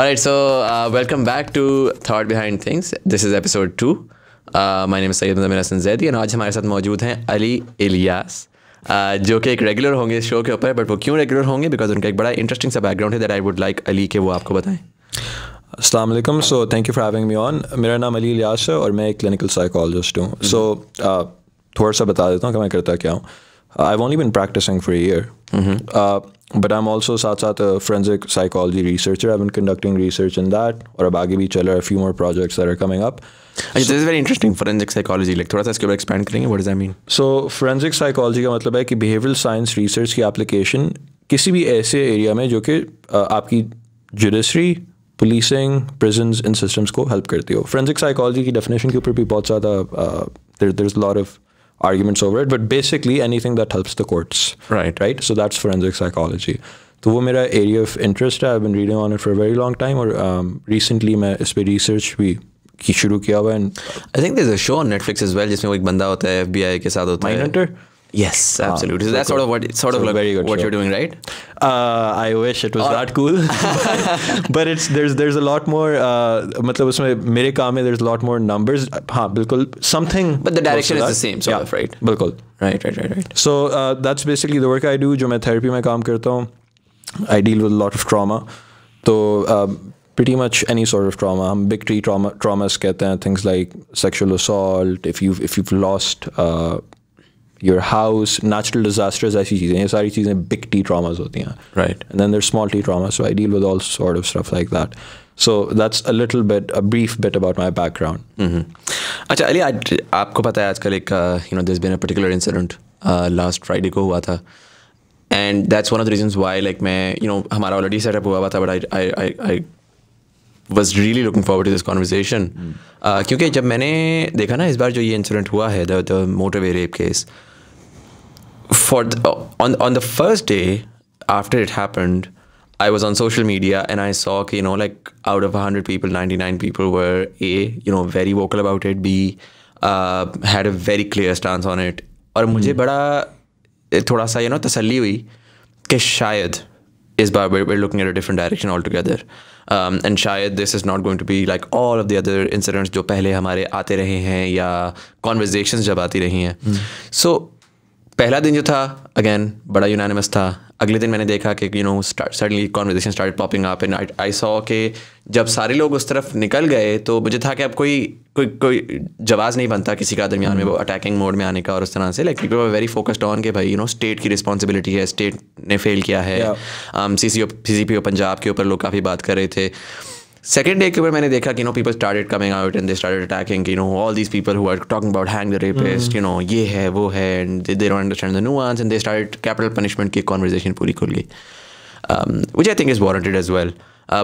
Alright, so uh, welcome back to Thought Behind Things. This is episode two my name Syed मदमिन हसन जैदी और आज हमारे साथ मौजूद हैं अली इलियास uh, जो कि एक रेगुलर होंगे इस शो के ऊपर बट वो क्यों रेगुलर होंगे बिकॉज उनका एक बड़ा इंटरेस्टिंग सा बैकग्राउंड है that I would like Ali के वो आपको बताएं Aslam so thank you for having me on मेरा नाम अली इलियास है और मैं एक क्लिनिकल साइकोलॉजिस्ट हूँ सो mm-hmm. uh, थोड़ा सा बता देता हूँ कि मैं करता क्या हूँ I want been practicing for year I am also साथ साथ a psychology researcher I been conducting research in that और अब आगे भी चल रहा है few more projects are coming up अच्छा this very interesting forensic psychology like थोड़ा सा इसके ऊपर एक्सपेंड करेंगे what does I mean so forensic psychology का मतलब है कि बिहेवियरल साइंस रिसर्च की एप्लीकेशन किसी भी ऐसे एरिया में जो कि आपकी जुडिशरी पुलिसिंग प्रिजन इन सिस्टम्स को हेल्प करती हो फोरेंसिक साइकोलॉजी की डेफिनेशन के ऊपर भी बहुत ज़्यादा there is of arguments over it but basically anything that helps the courts right right so that's forensic psychology तो वो मेरा एरिया ऑफ इंटरेस्ट है I been reading on it for very long time और recently मैं इस पर research भी की शुरू किया हुआ and I think there is a show on Netflix as well जिसमें वो एक बंदा होता है एफबीआई के साथ होता है Yes, ah, absolutely. Wow, so that's cool. sort of what sort so of like very good what show. you're doing, right? Uh, I wish it was uh, that cool, but it's there's there's a lot more. Uh, मतलब उसमें मेरे काम में there's a lot more numbers. हाँ बिल्कुल something. But the direction is that. the same, sort yeah, of, right? बिल्कुल. Right, right, right, right. So uh, that's basically the work I do. जो मैं therapy में काम करता हूँ. I deal with a lot of trauma. तो uh, pretty much any sort of trauma. हम big tree trauma traumas कहते हैं things like sexual assault. If you if you've lost uh, your house natural disasters ऐसी चीज़ें ये सारी चीज़ें big T traumas होती हैं right and then there small T trauma so I deal with all sort of stuff like that so that's a little bit a brief bit about my background अच्छा अली आपको पता है आजकल एक you know this been a particular incident last Friday को हुआ था and that's one of the reasons why like मैं यू नो हमारा ऑलरेडी सेटअप हुआ हुआ था but I I I was really looking forward to this conversation क्योंकि जब मैंने देखा ना इस बार जो ये इंसिडेंट हुआ है the motorway rape case uh, for the, uh, on on the first day after it happened, I was on social media and I saw, you know, like out of 100 people, 99 people were A, you know, very vocal about it, B, uh, had a very clear stance on it. और मुझे hmm. बड़ा थोड़ा सा you know तसल्ली हुई कि शायद इस बार we're, we're looking at a different direction altogether um, and shayad this is not going to be like all of the other incidents जो पहले हमारे आते रहे conversations जब आती रही हैं hmm. so पहला दिन जो था अगेन बड़ा यूनानिमस था अगले दिन मैंने देखा कि you know suddenly conversation start popping up and I saw के जब सारे लोग उस तरफ निकल गए तो मुझे था कि अब कोई कोई कोई जवाब नहीं बनता किसी का दरमियान में वो अटैकिंग hmm. मोड में आने का और उस तरह से like people very focused on के भाई यू नो स्टेट की रिस्पॉन्सिबिलिटी है स्टेट ने फेल किया है सी सी पंजाब के ऊपर लोग काफ़ी बात कर रहे थे सेकेंड डे के ऊपर मैंने देखा कि no people started coming out and they started attacking you know all this people who are talking about hang the rapist you know ये है वो है and they don't understand the nuance and they started capital punishment की conversation पूरी खुल गई which I think is warranted as well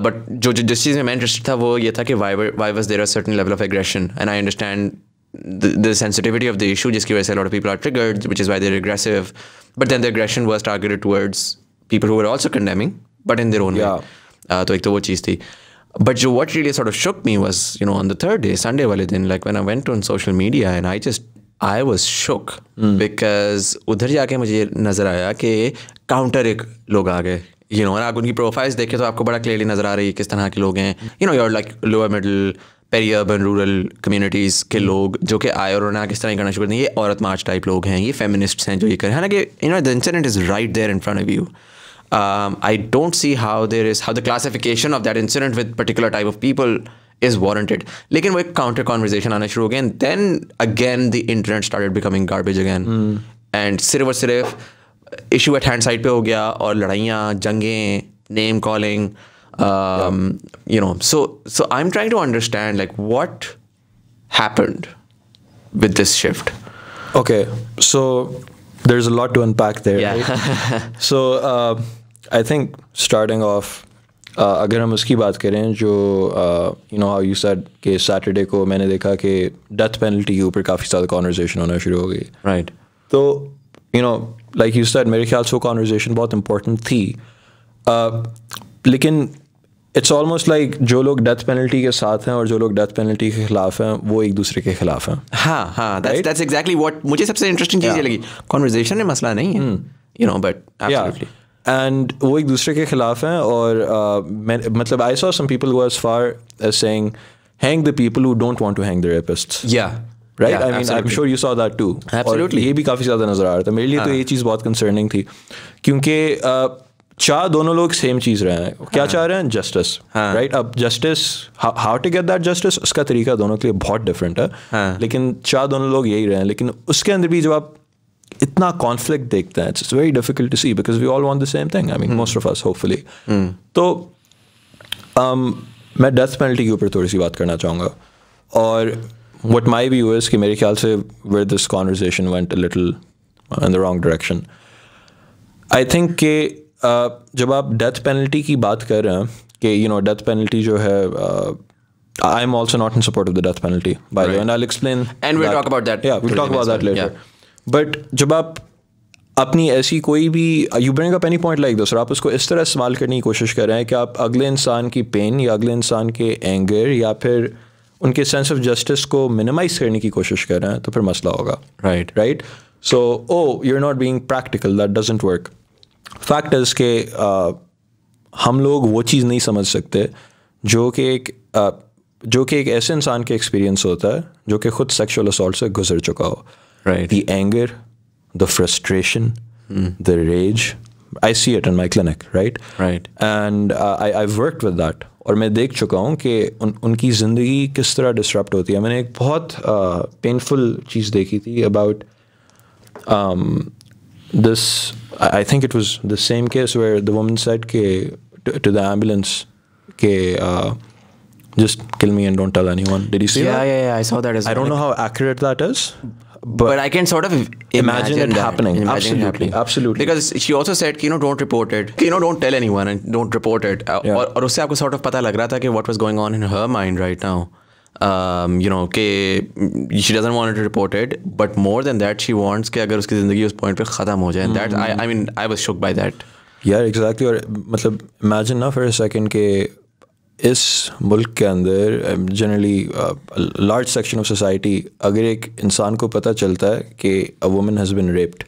but जो जिस चीज़ में मैं इंटरेस्ट था वो ये था कि why was there are certain level of aggression and I understand the sensitivity of the issue जिसकी वजह से a lot of people are triggered which is why they're aggressive but then the aggression was targeted towards people who were also condemning but in their own yeah. way uh, तो एक तो वो चीज़ थी But what really sort of shook me was, you know, on the third day, Sunday Walidin, like when I went on social media and I just I was shook because उधर जाके मुझे नज़र आया कि काउंटर एक लोग आ गए you know आप उनकी प्रोफाइल्स देखें तो आपको बड़ा क्लियरली नज़र आ रही है किस तरह के लोग हैं you know your like lower middle peri urban rural communities के लोग जो कि आए और उन्होंने किस तरह करना शुरू कर दिया ये औरत मार्च टाइप लोग हैं ये फेमिनिस्ट्स हैं जो ये करें हालांकि you know the incident is right there in front of you um, I don't see how there is how the classification of that incident with particular type of people is warranted. Like in एक counter conversation on शुरू हो then again the internet started becoming garbage again mm. and sirf aur sirf issue at hand side pe ho gaya, और लड़ाइयाँ jange, name calling um, yeah. you know so so I'm trying to understand like what happened with this shift. Okay, so there's a lot to unpack there. Yeah. Right? so uh, I think starting off, uh, अगर हम उसकी बात करें जो you know how you said कि Saturday को मैंने देखा कि डेथ पेनल्टी के ऊपर काफ़ी ज़्यादा कॉन्वर्जेशन होना शुरू हो गई राइट तो you know like you said मेरे ख्याल से वो कॉन्वर्जेशन बहुत इंपॉर्टेंट थी uh, लेकिन इट्स ऑलमोस्ट लाइक जो लोग डेथ पेनल्टी के साथ हैं और जो लोग डेथ पेनल्टी के खिलाफ हैं वो एक दूसरे के खिलाफ हैं हाँ हाँ दैट्स एग्जैक्टली व्हाट मुझे सबसे इंटरेस्टिंग चीज़ लगी कॉन्वर्जेशन में मसला नहीं है you know but absolutely and वो एक दूसरे के खिलाफ हैं और uh, मतलब I saw some people go far as saying hang the people who don't want to hang the rapists या right I mean I am sure you saw that too absolutely ये भी काफ़ी ज़्यादा नज़र आ रहा था मेरे लिए तो हाँ. तो ये चीज़ बहुत कंसर्निंग थी क्योंकि uh, चाह दोनों लोग सेम चीज रहे हैं हाँ. क्या चाह रहे हैं जस्टिस हाँ. राइट अब justice how to get that justice उसका तरीका दोनों के लिए बहुत डिफरेंट है हाँ. लेकिन चाह दोनों लोग यही रहे हैं लेकिन उसके अंदर भी जब आप इतना कॉन्फ्लिक्ट देखते हैं it's very difficult to see because we all want the same thing I mean most of us hopefully तो um, मैं डेथ पेनल्टी के ऊपर थोड़ी सी बात करना चाहूँगा और वट माई व्यू इज़ कि मेरे ख्याल से where this conversation went little in the wrong direction I think के जब आप डेथ पेनल्टी की बात कर रहे हैं कि यू नो डेथ पेनल्टी जो है I am also not in support of the death penalty explain but जब आप अपनी ऐसी कोई भी you bring up any point like दो सर आप उसको इस तरह इस्तेमाल करने की कोशिश कर रहे हैं कि आप अगले इंसान की पेन या अगले इंसान के एंगर या फिर उनके सेंस ऑफ जस्टिस को मिनिमाइज करने की कोशिश कर रहे हैं तो फिर मसला होगा right right so oh you are not being practical that doesn't work fact is के uh, हम लोग वो चीज़ नहीं समझ सकते जो कि एक uh, जो कि एक ऐसे इंसान के एक्सपीरियंस होता है जो कि खुद सेक्सुअल असल्ट से गुजर चुका हो right the anger the frustration the rage I see it in my clinic right right and I I work with that और मैं देख चुका हूँ कि उन उनकी ज़िंदगी किस तरह डिस्टर्ब होती है मैंने एक बहुत पेनफुल uh, चीज़ देखी थी about um, this I think it was the same case where the woman said to, to the ambulance, "Okay, uh, just kill me and don't tell anyone." Did you see yeah, that? Yeah, yeah, I saw that as well. I don't know how accurate that is, but, but I can sort of imagine, imagine it happening. Imagine absolutely, it happening. absolutely. Because she also said, you know, don't report it. You know, don't tell anyone and don't report it. Uh, yeah. or उससे sort of pata lag raha tha कि what was going on in her mind right now. um, you know कि she doesn't want to report it but more than that she wants कि अगर उसकी ज़िंदगी उस point पे ख़त्म हो जाए that I I mean I was shocked by that Yeah, exactly. और मतलब imagine ना for a second के इस मुल्क के अंदर generally large section of society अगर एक इंसान को पता चलता है कि a woman has been raped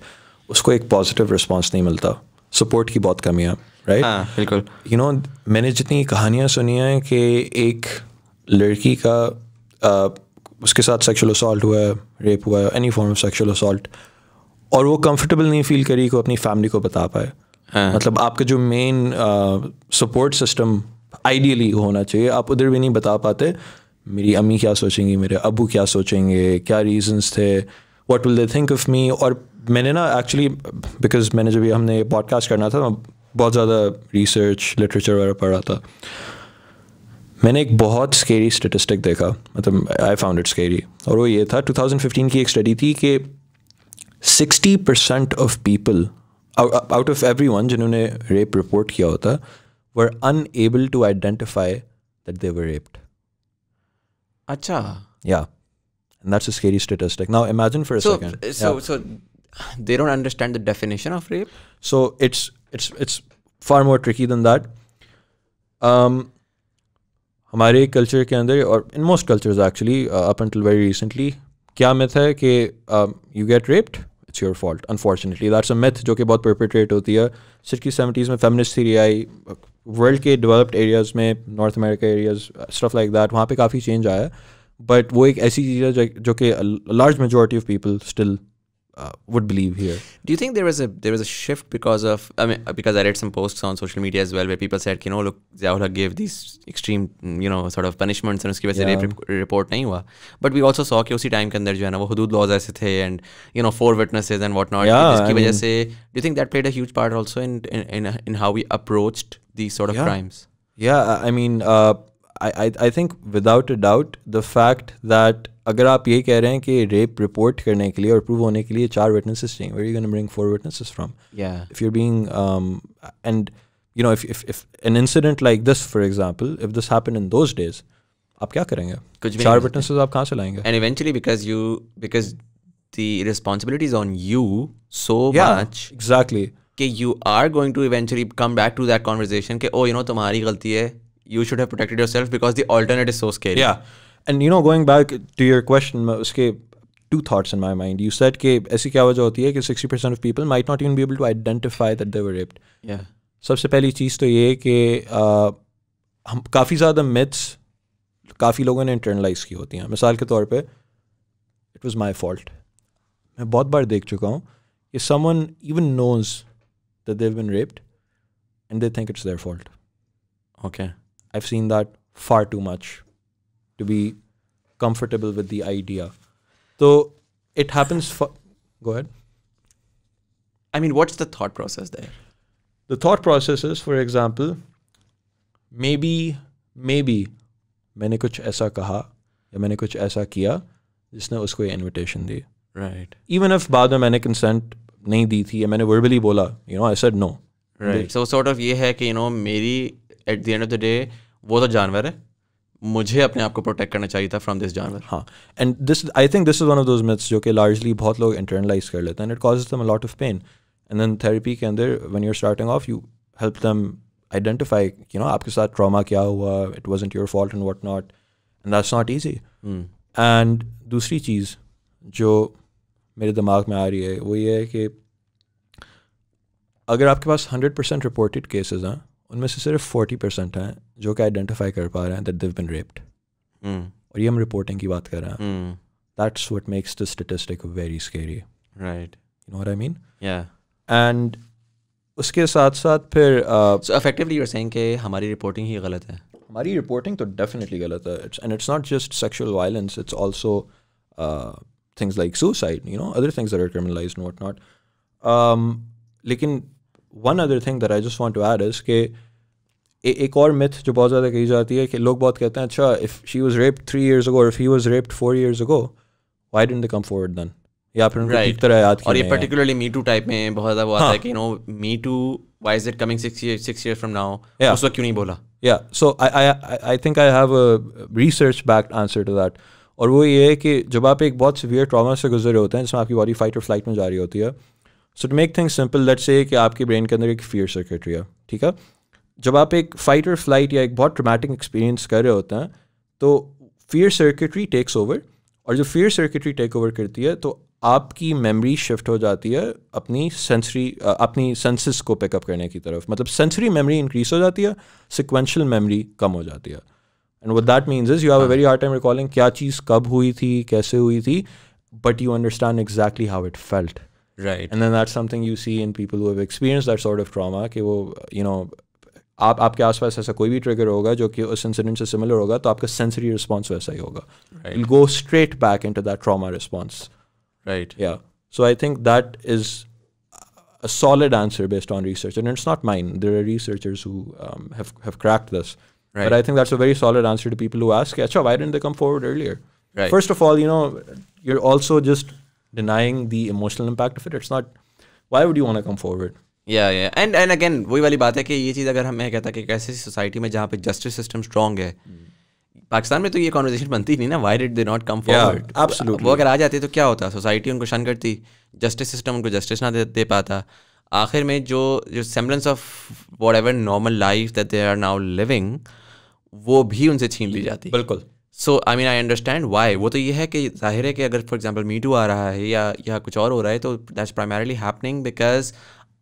उसको एक पॉजिटिव रिस्पांस नहीं मिलता सपोर्ट की बहुत कमी है राइट right? हाँ, बिल्कुल यू you नो know, मैंने जितनी कहानियाँ सुनी हैं कि एक लड़की का आ, उसके साथ सेक्सुअल असल्ट हुआ है रेप हुआ है any form of sexual assault और वो कंफर्टेबल नहीं फील करी को अपनी फैमिली को बता पाए हाँ। मतलब आपका जो मेन सपोर्ट सिस्टम आइडियली होना चाहिए आप उधर भी नहीं बता पाते मेरी अम्मी क्या सोचेंगी मेरे अबू क्या सोचेंगे क्या रीजंस थे what will they think of me और मैंने ना एक्चुअली बिकॉज मैंने जब हमने पॉडकास्ट करना था बहुत ज़्यादा रिसर्च लिटरेचर वगैरह पढ़ा था मैंने एक बहुत स्केरी स्टेटिस्टिक देखा मतलब आई फाउंड इट स्केरी और वो ये था 2015 की एक स्टडी थी कि 60 percent of people out of every one जिन्होंने रेप रिपोर्ट किया होता were unable to identify that they were raped अच्छा या And that's a scary statistic. Now imagine for a so, second. So, yeah. so they don't understand the definition of rape. So it's it's it's far more tricky than that. Um, हमारे culture के अंदर और in most cultures actually up until very recently क्या myth है कि you get raped it's your fault unfortunately that's a myth जो कि बहुत परपेट्रेट होती है सिक्सटी सेवेंटीज़ में फेमिनिस्ट थी आई वर्ल्ड के डेवलप्ड एरियाज़ में North America areas stuff like that वहाँ पे काफ़ी चेंज आया बट वो एक ऐसी चीज़ है जो कि large majority of people still uh, would believe here. Do you think there was a there was a shift because of I mean uh, because I read some posts on social media as well where people said you know look Ziaullah gave these extreme mm, you know sort of punishments and उसकी वजह से rape report nahi हुआ but we also saw कि time ke andar jo है na वो हदूद laws ऐसे the and you know four witnesses and whatnot yeah, जिसकी do you think that played a huge part also in in in, in how we approached these sort of yeah. crimes? Yeah, I mean. Uh, I, I think without a doubt the fact that agar aap ye keh rahe rape report karne or prove hone ke liye char witnesses where are you going to bring four witnesses from if you're being um, and you know if an incident like this for example if this happened in those days aap kya karenge kuch bhi char witnesses aap kahan se layenge and eventually because you because the responsibility is on you so much exactly ki you are going to eventually come back to that conversation ke oh you know tumhari galti hai you should have protected yourself because the alternate is so scary. Yeah. And you know, going back to your question, उसके two thoughts in my mind. You said that ऐसी क्या वजह होती है 60% of people might not even be able to identify that they were raped. Yeah. सबसे पहली चीज़ तो ये कि हम काफ़ी ज़्यादा मिथ्स काफ़ी लोगों ने इंटरनलाइज की होती हैं मिसाल के तौर पे इट वाज माय फॉल्ट मैं बहुत बार देख चुका हूँ कि someone even knows that they've been raped and they think it's their fault okay I've seen that far too much to be comfortable with the idea. So it happens. Go ahead. I mean, what's the thought process there? The thought process is, for example, maybe, maybe मैंने कुछ ऐसा कहा या मैंने कुछ ऐसा किया जिसने उसको ये इनविटेशन दी राइट इवन इफ बाद में मैंने कंसेंट नहीं दी थी या मैंने वर्बली बोला you know I said no right so sort of ये है कि यू you नो know, मेरी at the end of the day वो तो जानवर है मुझे अपने आप को प्रोटेक्ट करना चाहिए था फ्रॉम दिस जानवर हाँ and this I think this is one of those myths जो कि लार्जली बहुत लोग इंटरनलाइज कर लेते हैं it causes them lot of pain and then therapy के अंदर when you're starting off you help them identify you know आपके साथ ट्रामा क्या हुआ it was your fault and what not and that's not easy and दूसरी चीज़ जो मेरे दिमाग में आ रही है वो ये है कि अगर आपके पास हंड्रेड परसेंट रिपोर्टेड केसेज हैं उनमें से सिर्फ फोर्टी परसेंट हैं जो कि आइडेंटिफाई कर पा रहे हैं दैट देव बिन रेप्ड और ये हम रिपोर्टिंग की बात कर रहे हैं that's what makes the statistic very scary right you know what I mean या एंड उसके साथ साथ फिर अफेक्टिवली यू आर सेइंग कि हमारी रिपोर्टिंग ही गलत है हमारी रिपोर्टिंग तो डेफिनेटली गलत है it's and it's not just sexual violence it's also things like suicide you know other things are criminalized and what not लेकिन one other thing that I just want to add is के ए, एक और myth जो बहुत ज़्यादा कही जाती है कि लोग बहुत कहते हैं अच्छा if she was raped three years ago if he was raped four years ago why didn't they come forward then या फिर उनको right. ठीक तरह याद और ये पर्टिकुलरली मी टू टाइप में बहुत ज़्यादा वो हाँ. आता है कि you know me too why is it coming six year six year from now उस वक्त क्यों नहीं बोला या so I I think I have research backed answer to that और वो ये है कि जब आप एक बहुत सीवियर ट्रामा से गुजरे होते हैं जिसमें आपकी बॉडी फाइट और फ्लाइट में जा रही होती है so to make thing simple let's say कि आपके ब्रेन के अंदर एक फियर सर्किट है ठीक है जब आप एक फाइट और फ्लाइट या एक बहुत ट्रोमैटिक एक्सपीरियंस कर रहे होते हैं तो फियर सर्किटरी टेक्स ओवर और जो फियर सर्किटरी टेक ओवर करती है तो आपकी मेमोरी शिफ्ट हो जाती है अपनी सेंसरी अपनी सेंसेस को पिकअप करने की तरफ मतलब सेंसरी मेमोरी इंक्रीज हो जाती है सिक्वेंशल मेमोरी कम हो जाती है and what that means is you have a very hard time recalling क्या चीज़ कब हुई थी कैसे हुई थी but you understand exactly how it felt Right, and then that's something you see in people who have experienced that sort of trauma. कि you know, आप आपके आसपास ऐसा कोई भी ट्रिगर होगा जो कि उस इंसिडेंट से सिमिलर होगा तो आपका सेंसरी रिस्पॉन्स वैसा ही होगा go straight back into that trauma response right या so I think that is a solid answer based on research, and it's not mine. There are researchers who um, have have cracked this. But I think that's a very solid answer to people who ask, "Acha, why didn't they come forward earlier?" Right. First of all, you know, you're also just denying the emotional impact of it. It's not. Why would you want to come forward? या या and and again वही वाली बात है कि ये चीज़ अगर हम मैं कहता कि एक ऐसी सोसाइटी में जहाँ पे जस्टिस सिस्टम स्ट्रांग है पाकिस्तान में तो ये कॉन्वर्जेशन बनती नहीं ना why did they not come forward वो अगर आ जाती तो क्या होता सोसाइटी उनको शन करती जस्टिस सिस्टम उनको जस्टिस ना दे, दे पाता आखिर में जो जो semblance of whatever normal life that they are now living वो भी उनसे छीन ली जाती बिल्कुल so I mean I understand why वो तो ये है कि जाहिर है कि अगर फॉर एग्जाम्पल मीटू आ रहा है या या कुछ और हो रहा है तो दैट्स प्राइमरली हैपनिंग बिकॉज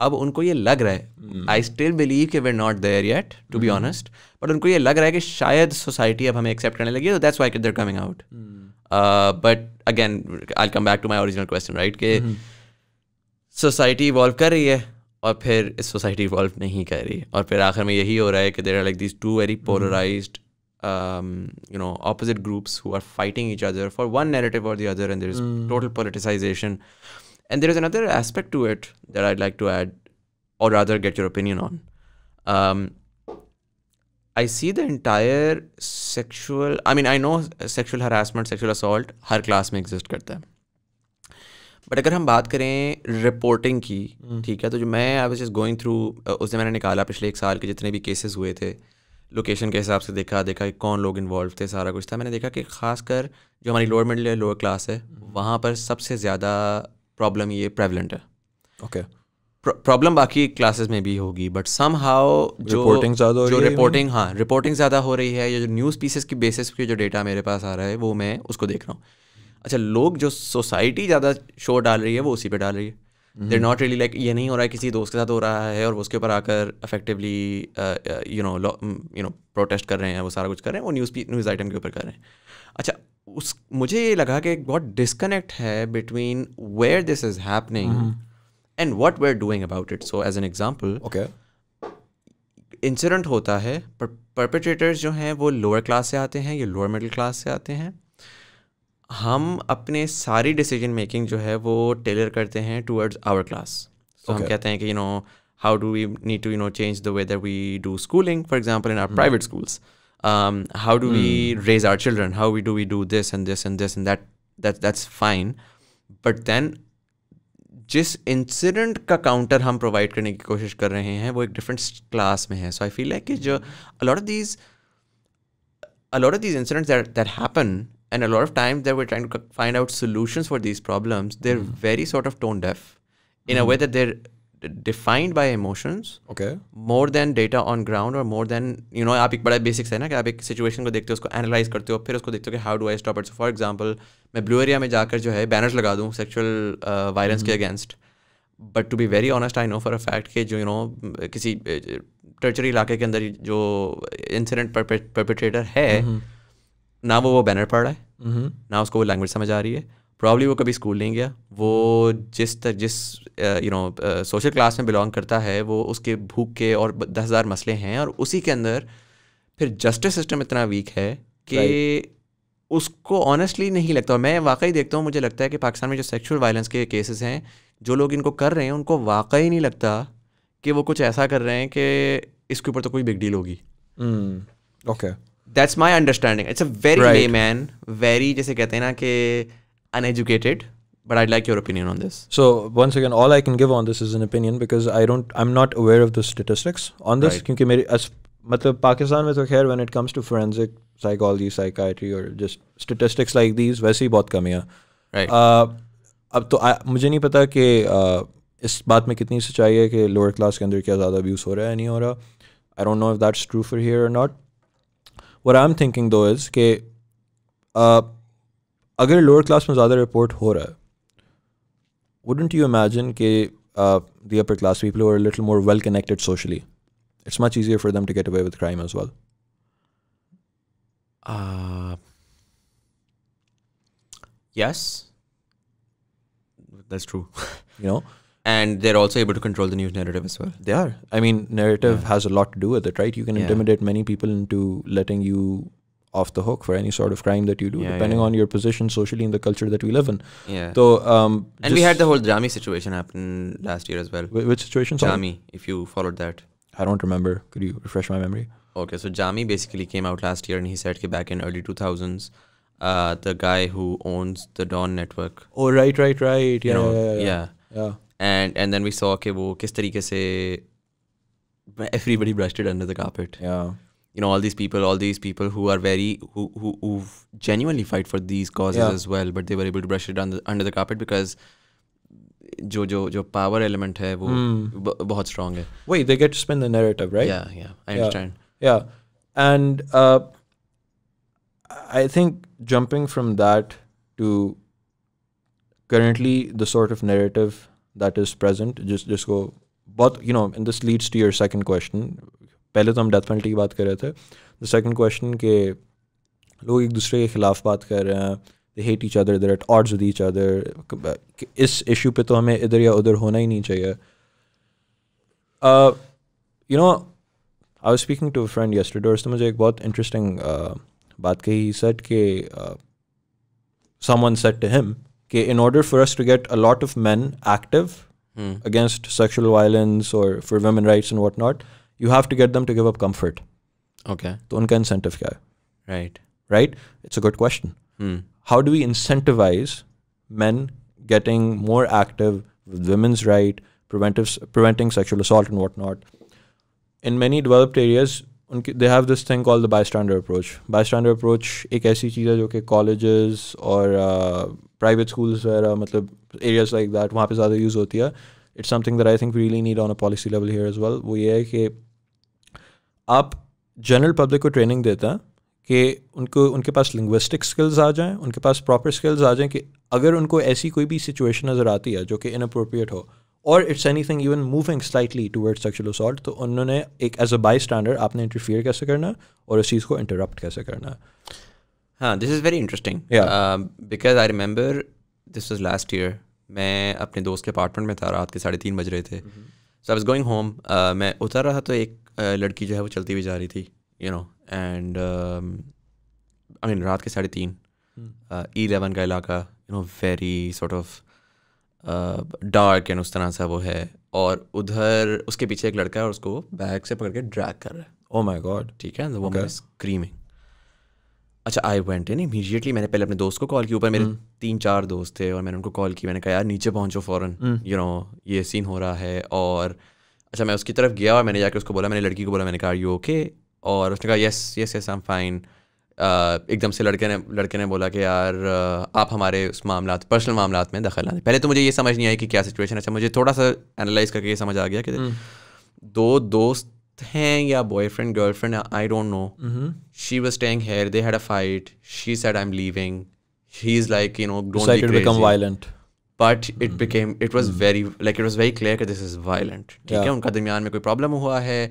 अब उनको ये लग रहा है आई स्टिल बिलीव कि we're not there yet to be honest but उनको ये लग रहा है कि शायद सोसाइटी अब हमें एक्सेप्ट करने लगी है तो that's why they're coming out but again I come back to my original question right कि society evolve hmm. uh, hmm. कर रही है और फिर सोसाइटी इवॉल्व नहीं कर रही और फिर आखिर में यही हो रहा है कि there are like this too very polarize um, you know opposite groups who are fighting each other for one narrative or the other, and there is mm. total politicization. And there is another aspect to it that I'd like to add, or rather, get your opinion on. Um, I see the entire sexual. I mean, I know sexual harassment, sexual assault her class may exist करता है. But अगर हम बात करें reporting की hmm. ठीक है तो जो मैं I was just going through उसने मैंने निकाला पिछले एक साल के जितने भी केसेस हुए थे लोकेशन के हिसाब से देखा देखा कि कौन लोग इन्वॉल्व थे सारा कुछ था मैंने देखा कि खासकर जो हमारी लोअर मिडिल लोअर क्लास है हम्म। वहाँ पर सबसे ज़्यादा प्रॉब्लम ये प्रेवलेंट है ओके प्रॉब्लम बाकी क्लासेस में भी होगी बट सम हाउ जो रिपोर्टिंग ज़्यादा जो रिपोर्टिंग हाँ रिपोर्टिंग ज़्यादा हो रही है या जो न्यूज़ पीसेस की बेसिस पे जो डेटा मेरे पास आ रहा है वो मैं उसको देख रहा हूँ अच्छा लोग जो सोसाइटी ज़्यादा शो डाल रही है वो उसी पर डाल रही है देर नॉट रियली लाइक ये नहीं हो रहा है किसी दोस्त के साथ हो रहा है और वो उसके ऊपर आकर effectively you know you know protest कर रहे हैं वो सारा कुछ कर रहे हैं वो न्यूज़ न्यूज़ आइटम के ऊपर कर रहे हैं अच्छा उस मुझे ये लगा कि बहुत डिस्कनेक्ट है between where this is happening and what we're doing about it so as an example okay incident होता है पर परपेट्रेटर्स जो हैं वो लोअर क्लास से आते हैं या लोअर मिडिल क्लास से आते हैं हम अपने सारी डिसीजन मेकिंग जो है वो टेलर करते हैं टूवर्ड्स आवर क्लास तो हम कहते हैं कि you know how do we need to you know change the way that we do schooling for example in our private schools how do we raise our children how we do we do this and this and this and that that that's fine but then जिस incident का counter हम provide करने की कोशिश कर रहे हैं वो एक डिफरेंट क्लास में है सो आई फील लाइक कि जो a lot of these a lot of these incidents that happen and a lot of times they were trying to find out solutions for these problems, they're mm-hmm. very sort of tone deaf in a mm-hmm. way that they're defined by emotions more than data on ground or more than you know aap ek bada basic hai na ki aap ek situation ko dekhte ho usko analyze karte ho fir usko dekhte ho how do i stop it so for example main blue area mein jaakar jo hai banners laga sexual uh, violence mm-hmm. against but to be very honest i know for a fact ke you know kisi uh, tertiary ilake ke andar jo incident perpetrator hai ना वो वो banner पढ़ रहा है हम्म। ना उसको वो language समझ आ रही है प्रॉब्ली वो कभी स्कूल नहीं गया वो जिस तक जिस यू नो सोशल क्लास में बिलोंग करता है वो उसके भूख के और दस हज़ार मसले हैं और उसी के अंदर फिर जस्टिस सिस्टम इतना वीक है कि right. उसको ऑनेस्टली नहीं लगता और मैं वाकई देखता हूँ मुझे लगता है कि पाकिस्तान में जो सेक्शुअल वायलेंस के केसेस हैं जो लोग इनको कर रहे हैं उनको वाकई नहीं लगता कि वो कुछ ऐसा कर रहे हैं कि इसके ऊपर तो कोई बिग डील होगी okay hmm. mm. okay. That's my understanding. It's a very layman, very, very जैसे कहते हैं ना कि uneducated but I'd like your opinion on this. So once again, all I can give on this is an opinion because I don't, I'm not aware of the statistics on this. Because right. मेरी as मतलब Pakistan में तो खैर when it comes to forensic psychology, psychiatry or just statistics like these वैसे ही बहुत कमी है. Right. Uh, अब तो आ, मुझे नहीं पता कि uh, इस बात में कितनी सच्चाई है कि लोअर क्लास के अंदर क्या ज़्यादा अब्यूज़ हो रहा है नहीं हो रहा what I'm thinking though is कि अगर uh, lower class में ज़्यादा रिपोर्ट हो रहा would wouldn't you imagine के uh, the upper class people who are a little more well connected socially it's much easier for them to get away with crime as well uh, yes that's true you know and they're also able to control the news narrative as well. They are. I mean, narrative yeah. has a lot to do with it, right? You can yeah. intimidate many people into letting you off the hook for any sort of crime that you do, yeah, depending on your position socially in the culture that we live in. Yeah. So, um, and we had the whole Jami situation happen last year as well. which situation? Jami, if you followed that. I don't remember. Could you refresh my memory? Okay, so Jami basically came out last year and he said back in early 2000s, uh, the guy who owns the Dawn network. Oh, right, right, right. Yeah, you know, yeah, yeah. yeah and and then we saw ke wo kis everybody brushed it under the carpet yeah you know all these people all these people who are very who who who genuinely fight for these causes as well but they were able to brush it under under the carpet because jo jo jo power element hai wo mm. strong hai wait they get to spin the narrative right yeah yeah i understand yeah and uh, i think jumping from that to currently the sort of narrative that is present जिस जिसको बहुत you know in this leads to your second question पहले तो हम death penalty की बात कर रहे थे द सेकंड क्वेश्चन के लोग एक दूसरे के ख़िलाफ़ बात कर रहे हैं they hate each other they're at odds with each other इस इशू पे तो हमें इधर या उधर होना ही नहीं चाहिए you know I was speaking to friend yesterday उसने मुझे एक बहुत इंटरेस्टिंग uh, बात कही सेट के someone said to him okay, in order for us to get a lot of men active hmm. against sexual violence or for women rights and whatnot, you have to get them to give up comfort. Okay. So unka incentive kya hai? Right. Right? It's a good question. Hmm. How do we incentivize men getting more active with women's rights, preventive, preventing sexual assault and whatnot? In many developed areas, उनके they have this thing call the bystander approach bystander approach एक ऐसी चीज़ है जो कि colleges और private uh, schools वगैरह मतलब areas like that वहाँ पे ज़्यादा यूज़ होती है it's something that I think really need on a policy level here as well वो ये है कि आप जनरल पब्लिक को ट्रेनिंग देते हैं कि उनको उनके पास लिंग्विस्टिक स्किल्स आ जाएँ उनके पास प्रॉपर स्किल्स आ जाएँ कि अगर उनको ऐसी कोई भी सिचुएशन नज़र आती है जो कि इनअप्रोप्रिएट हो और it's anything even moving slightly toward sexual assault तो उन्होंने एक एज अ बाई स्टैंडर्ड आपने इंटरफियर कैसे करना और उस चीज़ को इंटरप्ट कैसे करना हाँ this is very interesting because I remember this is last year मैं अपने दोस्त के अपार्टमेंट में था रात के साढ़े तीन बज रहे थे so I is going home मैं उतर रहा तो एक uh, लड़की जो है वो चलती हुई जा रही थी you know and I mean रात के साढ़े तीन ई hmm. इलेवन uh, का इलाका you know very sort of dark and उस तरह सा वो है और उधर उसके पीछे एक लड़का है और उसको बैग से पकड़ के ड्रैग कर रहा है ओ माय गॉड ठीक है वो मैं स्क्रीमिंग अच्छा आई वेंट इन इमीजिएटली मैंने पहले अपने दोस्त को कॉल किया ऊपर मेरे hmm. तीन चार दोस्त थे और मैंने उनको कॉल किया मैंने कहा यार नीचे पहुंचो फ़ौरन यू नो ये सीन हो रहा है और अच्छा मैं उसकी तरफ गया और मैंने जाकर उसको बोला मैंने लड़की को बोला मैंने कहा यू ओके और उसने कहा yes yes yes I am fine एकदम से लड़के ने लड़के ने बोला कि यार आप हमारे उस मामला पर्सनल मामला में दखल ना दें पहले तो मुझे ये समझ नहीं आई कि क्या सिचुएशन है अच्छा, मुझे थोड़ा सा एनालाइज करके ये समझ आ गया कि हम्म। दो दोस्त हैं या boyfriend girlfriend I don't know she was staying here they had a fight she said I am leaving he is like you know don't become violent but it became it was very like it was very clear this is violent ठीक है उनका दरमियान में कोई problem हुआ है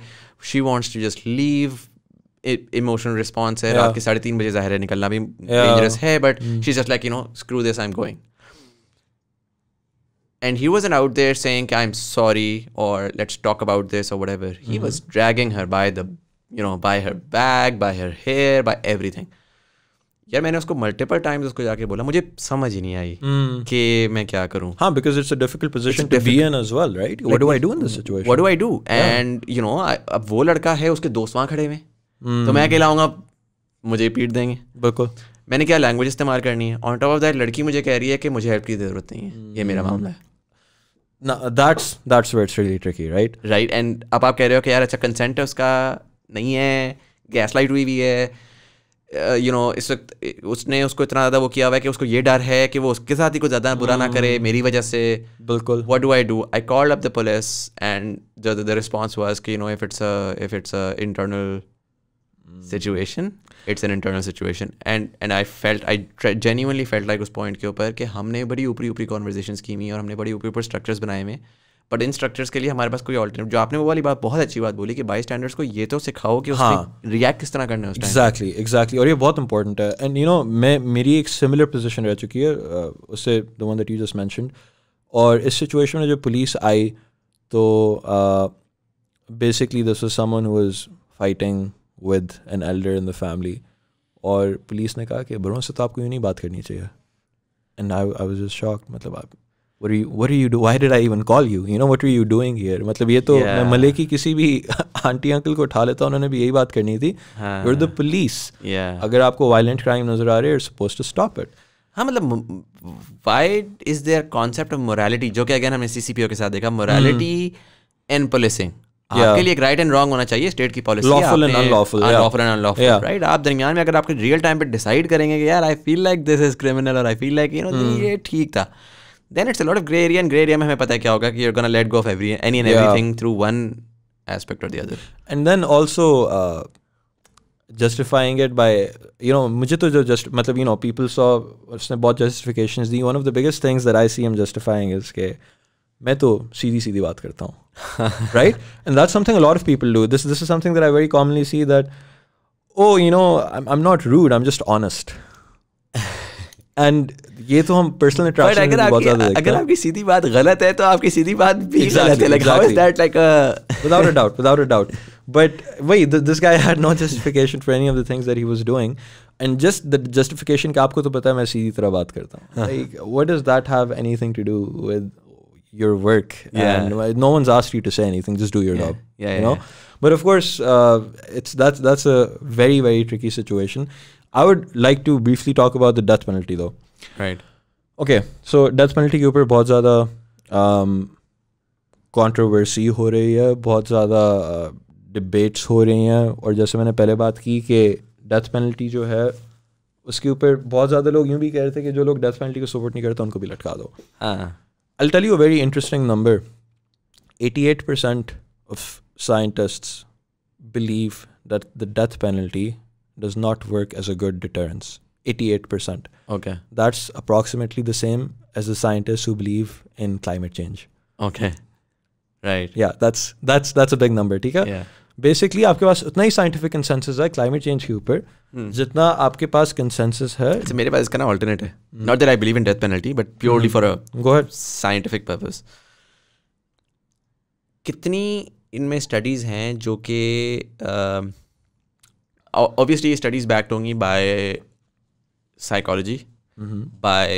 she wants to just leave emotional response है रात के साढ़े तीन बजे जाहिर है निकलना भी डेंजरस है but she just like you know screw this I am going and he was in out there there I am sorry और लेट्स टॉक अबाउट दिस और whatever he was dragging her by the you know by her bag by her hair by everything यार मैंने उसको multiple times उसको जाके बोला मुझे समझ ही नहीं आई mm. कि मैं क्या करूं हां because it's a difficult position to be in as well right what do I do in this situation what do I do and you know अब वो लड़का है उसके दोस्त वहां खड़े हुए हैं तो मैं अकेला आऊँगा मुझे पीट देंगे बिल्कुल मैंने क्या लैंग्वेज इस्तेमाल करनी है ऑन टॉप ऑफ दैट लड़की मुझे कह रही है कि मुझे हेल्प की जरूरत नहीं है ये मेरा hmm. मामला है that's that's it's really tricky right right and अब आप कह रहे हो कि यार अच्छा कंसेंट है उसका नहीं है गैस लाइट हुई हुई है यू uh, नो इस वक्त उसने उसको इतना ज़्यादा वो किया हुआ है कि उसको ये डर है कि वो उसके साथ ही कुछ ज़्यादा बुरा ना करे मेरी वजह से बिल्कुल what do I do I call up the police and the response was कि you know if it's if it's internal situation it's an internal situation and and I felt I genuinely felt like उस point के ऊपर कि हमने बड़ी ऊपरी ऊपरी conversation की हुई और हमने बड़ी ऊपरी ऊपर स्ट्रक्चर्स बनाए हुए बट इन स्ट्रक्चर्स के लिए हमारे पास कोई ऑल्टरनेट जो आपने वो वाली बात बहुत अच्छी बात बोली कि बाई स्टैंडर्ड्स को ये तो सिखाओ कि हाँ रिएक्ट किस तरह करना है एग्जैक्टली एग्जैक्टली और ये बहुत इंपॉर्टेंट है एंड यू नो मैं मेरी एक सिमिलर पोजिशन रह चुकी है uh, उससे the one that you just mentioned और इस सिचुएशन में जब पुलिस आई तो basically this was someone who was fighting with an elder in the family और पुलिस ने कहा कि बरों से तो आपको यूँ नहीं बात करनी चाहिए and I I was just shocked मतलब आप what are you what are you do why did i even call you you know what were you doing here मतलब ये तो yeah. मैं मले की किसी भी आंटी अंकल को उठा लेता उन्होंने भी यही बात करनी थी you're the police yeah. अगर आपको violent crime नजर आ रहे you're supposed to stop it हाँ मतलब why is there concept of morality जो कि अगेन हमने सीसीपीओ के साथ देखा morality hmm. and policing आपके लिए एक राइट एंड रॉन्ग होना चाहिए स्टेट की policy lawful and unlawful lawful and unlawful right आप दरमियान में अगर आपके रियल टाइम पे डिसाइड करेंगे कि यार I feel like this is criminal और I feel like you know ये ठीक था then it's a lot of grey area and grey area में हमें पता है क्या होगा कि you are gonna let go of every any and everything through one aspect और the other and then also justifying it by you know मुझे तो जो जस्ट मतलब यू नो पीपल सॉ उसने बहुत जस्टिफिकेशंस दी one of the biggest things that I see am justifying is के मैं तो सीधी सीधी बात करता हूँ right and that something lot of people do this this is something that I very commonly see that oh you know I am not rude I am just honest and ये तो हम पर्सनल अट्रैक्शन अगर आपकी अगर आपकी सीधी बात गलत है तो आपकी सीधी बात भी गलत है like how is that like without a doubt without a doubt but वही this guy had no justification for any of the things that he was doing and just the justification का आपको तो पता है मैं सीधी तरह बात करता हूँ like what does that have anything to do with your work. Yeah. And no one's asked you to say anything. Just do your yeah. job. Yeah. yeah you know. But of course, uh, it's that's that's a very very tricky situation. I would like to briefly talk about the death penalty though. Right. Okay. So death penalty के ऊपर बहुत ज़्यादा controversy हो रही है बहुत ज़्यादा debates हो रही हैं और जैसे मैंने पहले बात की कि death penalty जो है उसके ऊपर बहुत ज़्यादा लोग यूँ भी कह रहे थे कि जो लोग death penalty को support नहीं करते उनको भी लटका दो हाँ I'll tell you a very interesting number 88% of scientists believe that the death penalty does not work as a good deterrence. 88%. Okay. That's approximately the same as the scientists who believe in climate change. Okay. Right. Yeah, that's that's that's a big number, Tika. Yeah. Basically आपके पास उतना ही scientific consensus है climate change के ऊपर hmm. जितना आपके पास consensus है तो मेरे पास इसका ना ऑल्टरनेट है not that I believe in death penalty but purely for a go ahead scientific purpose कितनी इनमें स्टडीज़ हैं जो कि ऑब्वियसली um, ये स्टडीज़ बैक्ड होंगी by psychology by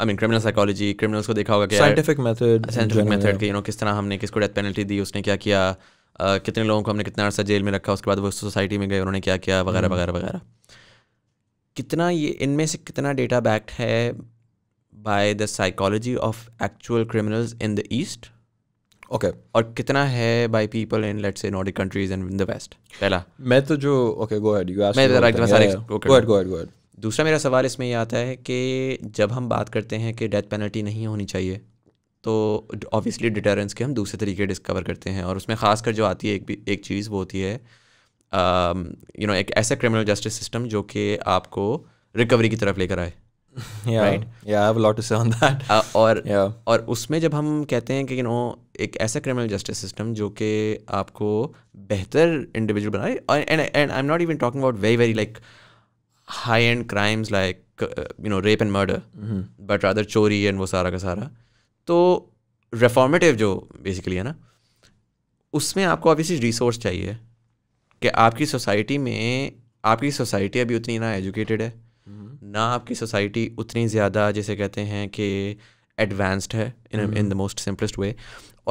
I mean criminal psychology criminals को देखा होगा कि साइंटिफिक मेथड साइंटिफिक मेथड के यू नो किस तरह हमने किसको डेथ पेनल्टी दी उसने क्या किया कितने लोगों को हमने कितना अर्सा जेल में रखा उसके बाद वो सोसाइटी में गए उन्होंने क्या किया वगैरह हम्म। वगैरह वगैरह कितना ये इनमें से कितना डेटा बैक्ड है by the psychology of actual criminals in the east okay और कितना है by people in let's say Nordic countries and in the west पहला मैं तो जो ओके गो अहेड यू मैं जरा सारे गो गो गो दूसरा मेरा सवाल इसमें ये आता है कि जब हम बात करते हैं कि डेथ पेनल्टी नहीं होनी चाहिए तो ऑब्वियसली डिटरेंस के हम दूसरे तरीके डिस्कवर करते हैं और उसमें ख़ासकर जो आती है एक एक चीज़ वो होती है यू um, नो एक ऐसा क्रिमिनल जस्टिस सिस्टम जो कि आपको रिकवरी की तरफ लेकर आए और उसमें जब हम कहते हैं कि यू नो एक ऐसा क्रिमिनल जस्टिस सिस्टम जो कि आपको बेहतर इंडिविजुअल बनाए and and I am not even talking about very very like high end crimes like you know rape and murder but rather चोरी एंड वो सारा का सारा तो रिफॉर्मेटिव जो बेसिकली है ना उसमें आपको ऑब्वियसली रिसोर्स चाहिए कि आपकी सोसाइटी में आपकी सोसाइटी अभी उतनी ना एजुकेटेड है हम्म। ना आपकी सोसाइटी उतनी ज़्यादा जैसे कहते हैं कि एडवांस्ड है in in the most simplest way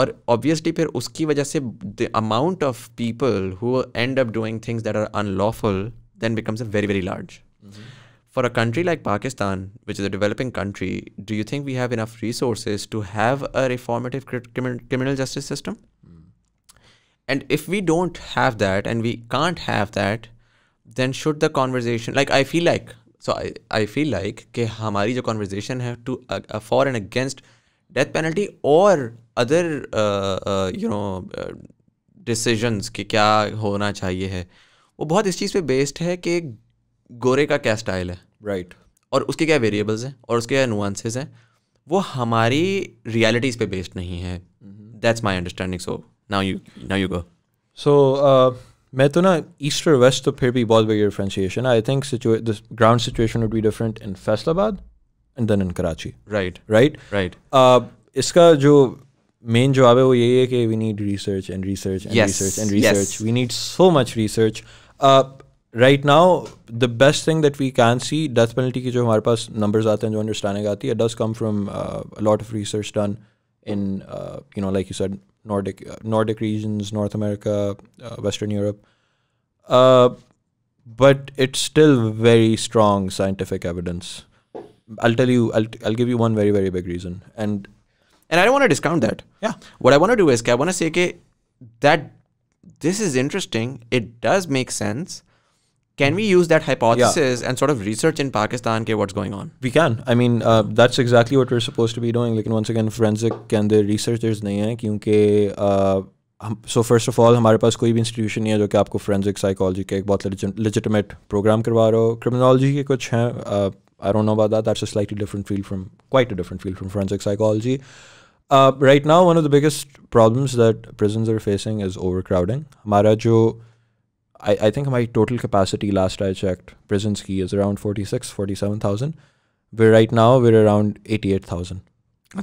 और ऑब्वियसली फिर उसकी वजह से the amount of people who end up doing things that are unlawful then becomes a very very large For a country like Pakistan, which is a developing country, do you think we have enough resources to have a reformative criminal justice system? Hmm. And if we don't have that and we can't have that, then should the conversation, like I feel like, so I, I feel like कि हमारी जो conversation है to uh, uh, for and against death penalty or other uh, uh, you know uh, decisions कि क्या होना चाहिए है वो बहुत इस चीज़ पे बेस्ड है कि गोरे का क्या स्टाइल है राइट right. और उसके क्या वेरिएबल्स हैं और उसके क्या नुआंसेज हैं वो हमारी रियलिटीज़ पे बेस्ड नहीं है that's my understanding so now you now you go so मैं तो ना ईस्ट और वेस्ट तो फिर भी बहुत बड़ी differentiation I think ground situation would be different in Faisalabad and then in Karachi right right right इसका जो मेन जवाब है वो यही है कि we need research and research and research and research we need so much research right now the best thing that we can see death penalty ki jo hamare paas numbers aate hain jo understanding aati it does come from uh, a lot of research done in uh, you know like you said nordic uh, nordic regions north america western europe but it's still very strong scientific evidence i'll tell you i'll i'll give you one very very big reason and and i don't want to discount that yeah what i want to do is i want to say that this is interesting it does make sense can we use that hypothesis and sort of research in Pakistan Okay, what's going on? We can. I mean, uh, that's exactly what we're supposed to be doing. Like, once again, forensic Can the researchers because uh, so first of all, we don't have any institution that you have forensic psychology ke ek legitimate program. Ho. Criminology, ke kuch hai, uh, I don't know about that. That's a slightly different field from, quite a different field from forensic psychology. Uh, right now, one of the biggest problems that prisons are facing is overcrowding. Hamara jo, I, I think my total capacity last I checked, prison ski is around 46, 47,000. We're right now, we're around 88,000.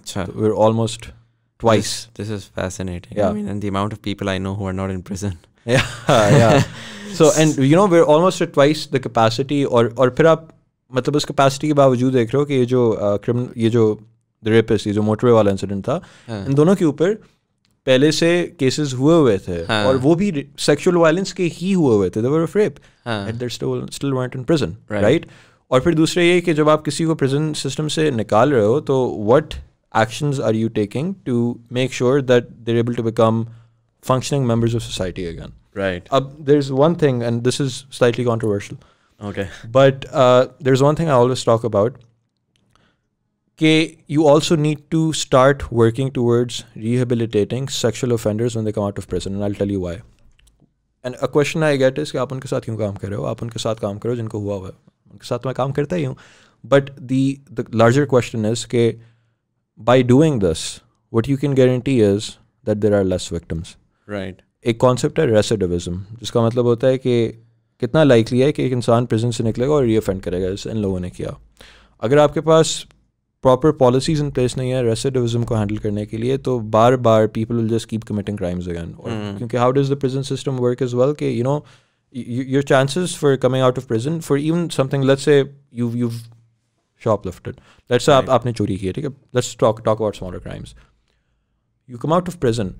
So we're almost twice. This, this, is fascinating. Yeah. I mean, and the amount of people I know who are not in prison. Yeah, yeah. so, and you know, we're almost at twice the capacity Or or फिर आप मतलब उस capacity के बावजूद देख रहे हो कि ये जो क्रिमिनल uh, ये जो रेपिस्ट ये जो मोटरवे वाला इंसिडेंट था इन दोनों के ऊपर पहले से केसेस हुए हुए थे हाँ. और वो भी सेक्सुअल वायलेंस के ही हुए हुए थे they were rape and they're still still want in prison right और फिर दूसरे ये कि जब आप किसी को प्रिजन सिस्टम से निकाल रहे हो तो what actions are you taking to make sure that they're able to become functioning members of society again? Right. there's one thing, and this is slightly controversial. Okay. But uh, there's one thing I always talk about, you also need to start working towards rehabilitating sexual offenders when they come out of prison and i'll tell you why and a question i get is ki aap unke sath kyun kaam kar rahe ho aap unke sath kaam karo jinko hua hua hai unke sath but the the larger question is ke by doing this what you can guarantee is that there are less victims right a concept of recidivism jiska matlab hota hai ki kitna likely hai ki ek insaan prison se niklega aur reoffend karega is in logon ne kiya अगर आपके proper policies in place नहीं है रेसिडिविज्म को handle करने के लिए तो बार बार people will just keep committing crimes again क्योंकि how does the prison system work is well के you know your for coming out of prison for even something let's let's you you shoplifted let's आप आपने चोरी की है ठीक है let's talk talk about smaller crimes you come out of prison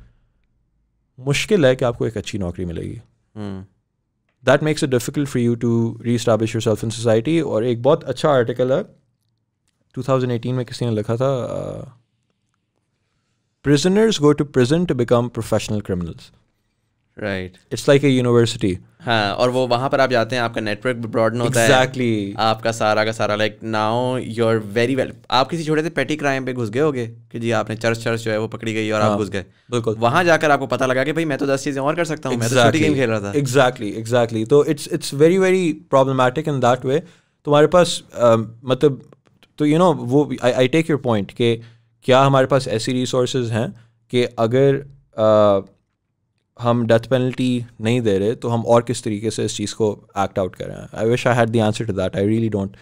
मुश्किल है कि आपको एक अच्छी नौकरी मिलेगी that makes a difficult for you to reestablish yourself in society और एक बहुत अच्छा आर्टिकल है 2018 में किसी ने लिखा था prisoners go to prison to become professional criminals right it's like a university हाँ और वो वहाँ पर आप जाते हैं आपका नेटवर्क भी ब्रॉडन होता exactly. है एग्जैक्टली आपका सारा का सारा like now you are very well आप किसी छोटे से पेटी क्राइम पे घुस गए होगे कि जी आपने चर्च चर्च जो है वो पकड़ी गई और हाँ, आप घुस गए बिल्कुल वहाँ जाकर आपको पता लगा कि भाई मैं तो दस चीज़ें और कर सकता हूँ exactly, मैं तो छोटी गेम खेल रहा था एग्जैक्टली एग्जैक्टली तो it's it's very very problematic in that way तुम्हारे पास uh, मतलब तो यू नो वो आई टेक योर पॉइंट कि क्या हमारे पास ऐसी रिसोर्स हैं कि अगर आ, हम डेथ पेनल्टी नहीं दे रहे तो हम और किस तरीके से इस चीज़ को एक्ट आउट कर रहे हैं I wish I had the answer to that I really don't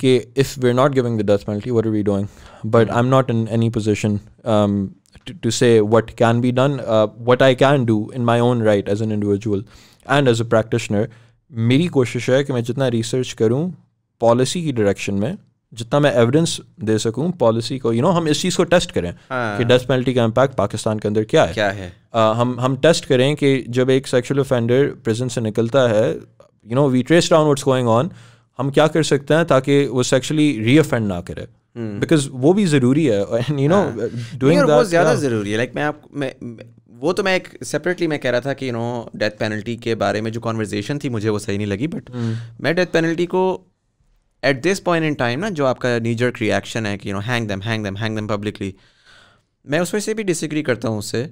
कि if we are not giving the death penalty what are we doing but I am not in any position to say what can be done what I can do in my own right as an individual and as a practitioner मेरी कोशिश है कि मैं जितना research करूँ policy की direction में जितना मैं एविडेंस दे सकूं पॉलिसी को यू you नो know, हम इस चीज़ को टेस्ट करें हाँ। कि डेथ पेनल्टी का इम्पैक्ट पाकिस्तान के अंदर क्या है क्या है आ, हम हम टेस्ट करें कि जब एक सेक्सुअल ऑफेंडर प्रिजन से निकलता है you know we trace down what's going on हम क्या कर सकते हैं ताकि वो सेक्सुअली रीअफेंड ना करे बिकॉज हम्म। वो भी ज़रूरी है and you know doing that ज़्यादा ज़रूरी है लाइक मैं आप मैं वो तो मैं एक सेपरेटली मैं कह रहा था कि यू नो डेथ पेनल्टी के बारे में जो कॉन्वर्जेसन थी मुझे वो सही नहीं लगी बट हम्म। मैं डेथ पेनल्टी को at this point in time ना जो आपका नीजर्क रिएक्शन है कि you know hang them hang them hang them publicly मैं उसमें से भी डिसग्री करता हूँ उससे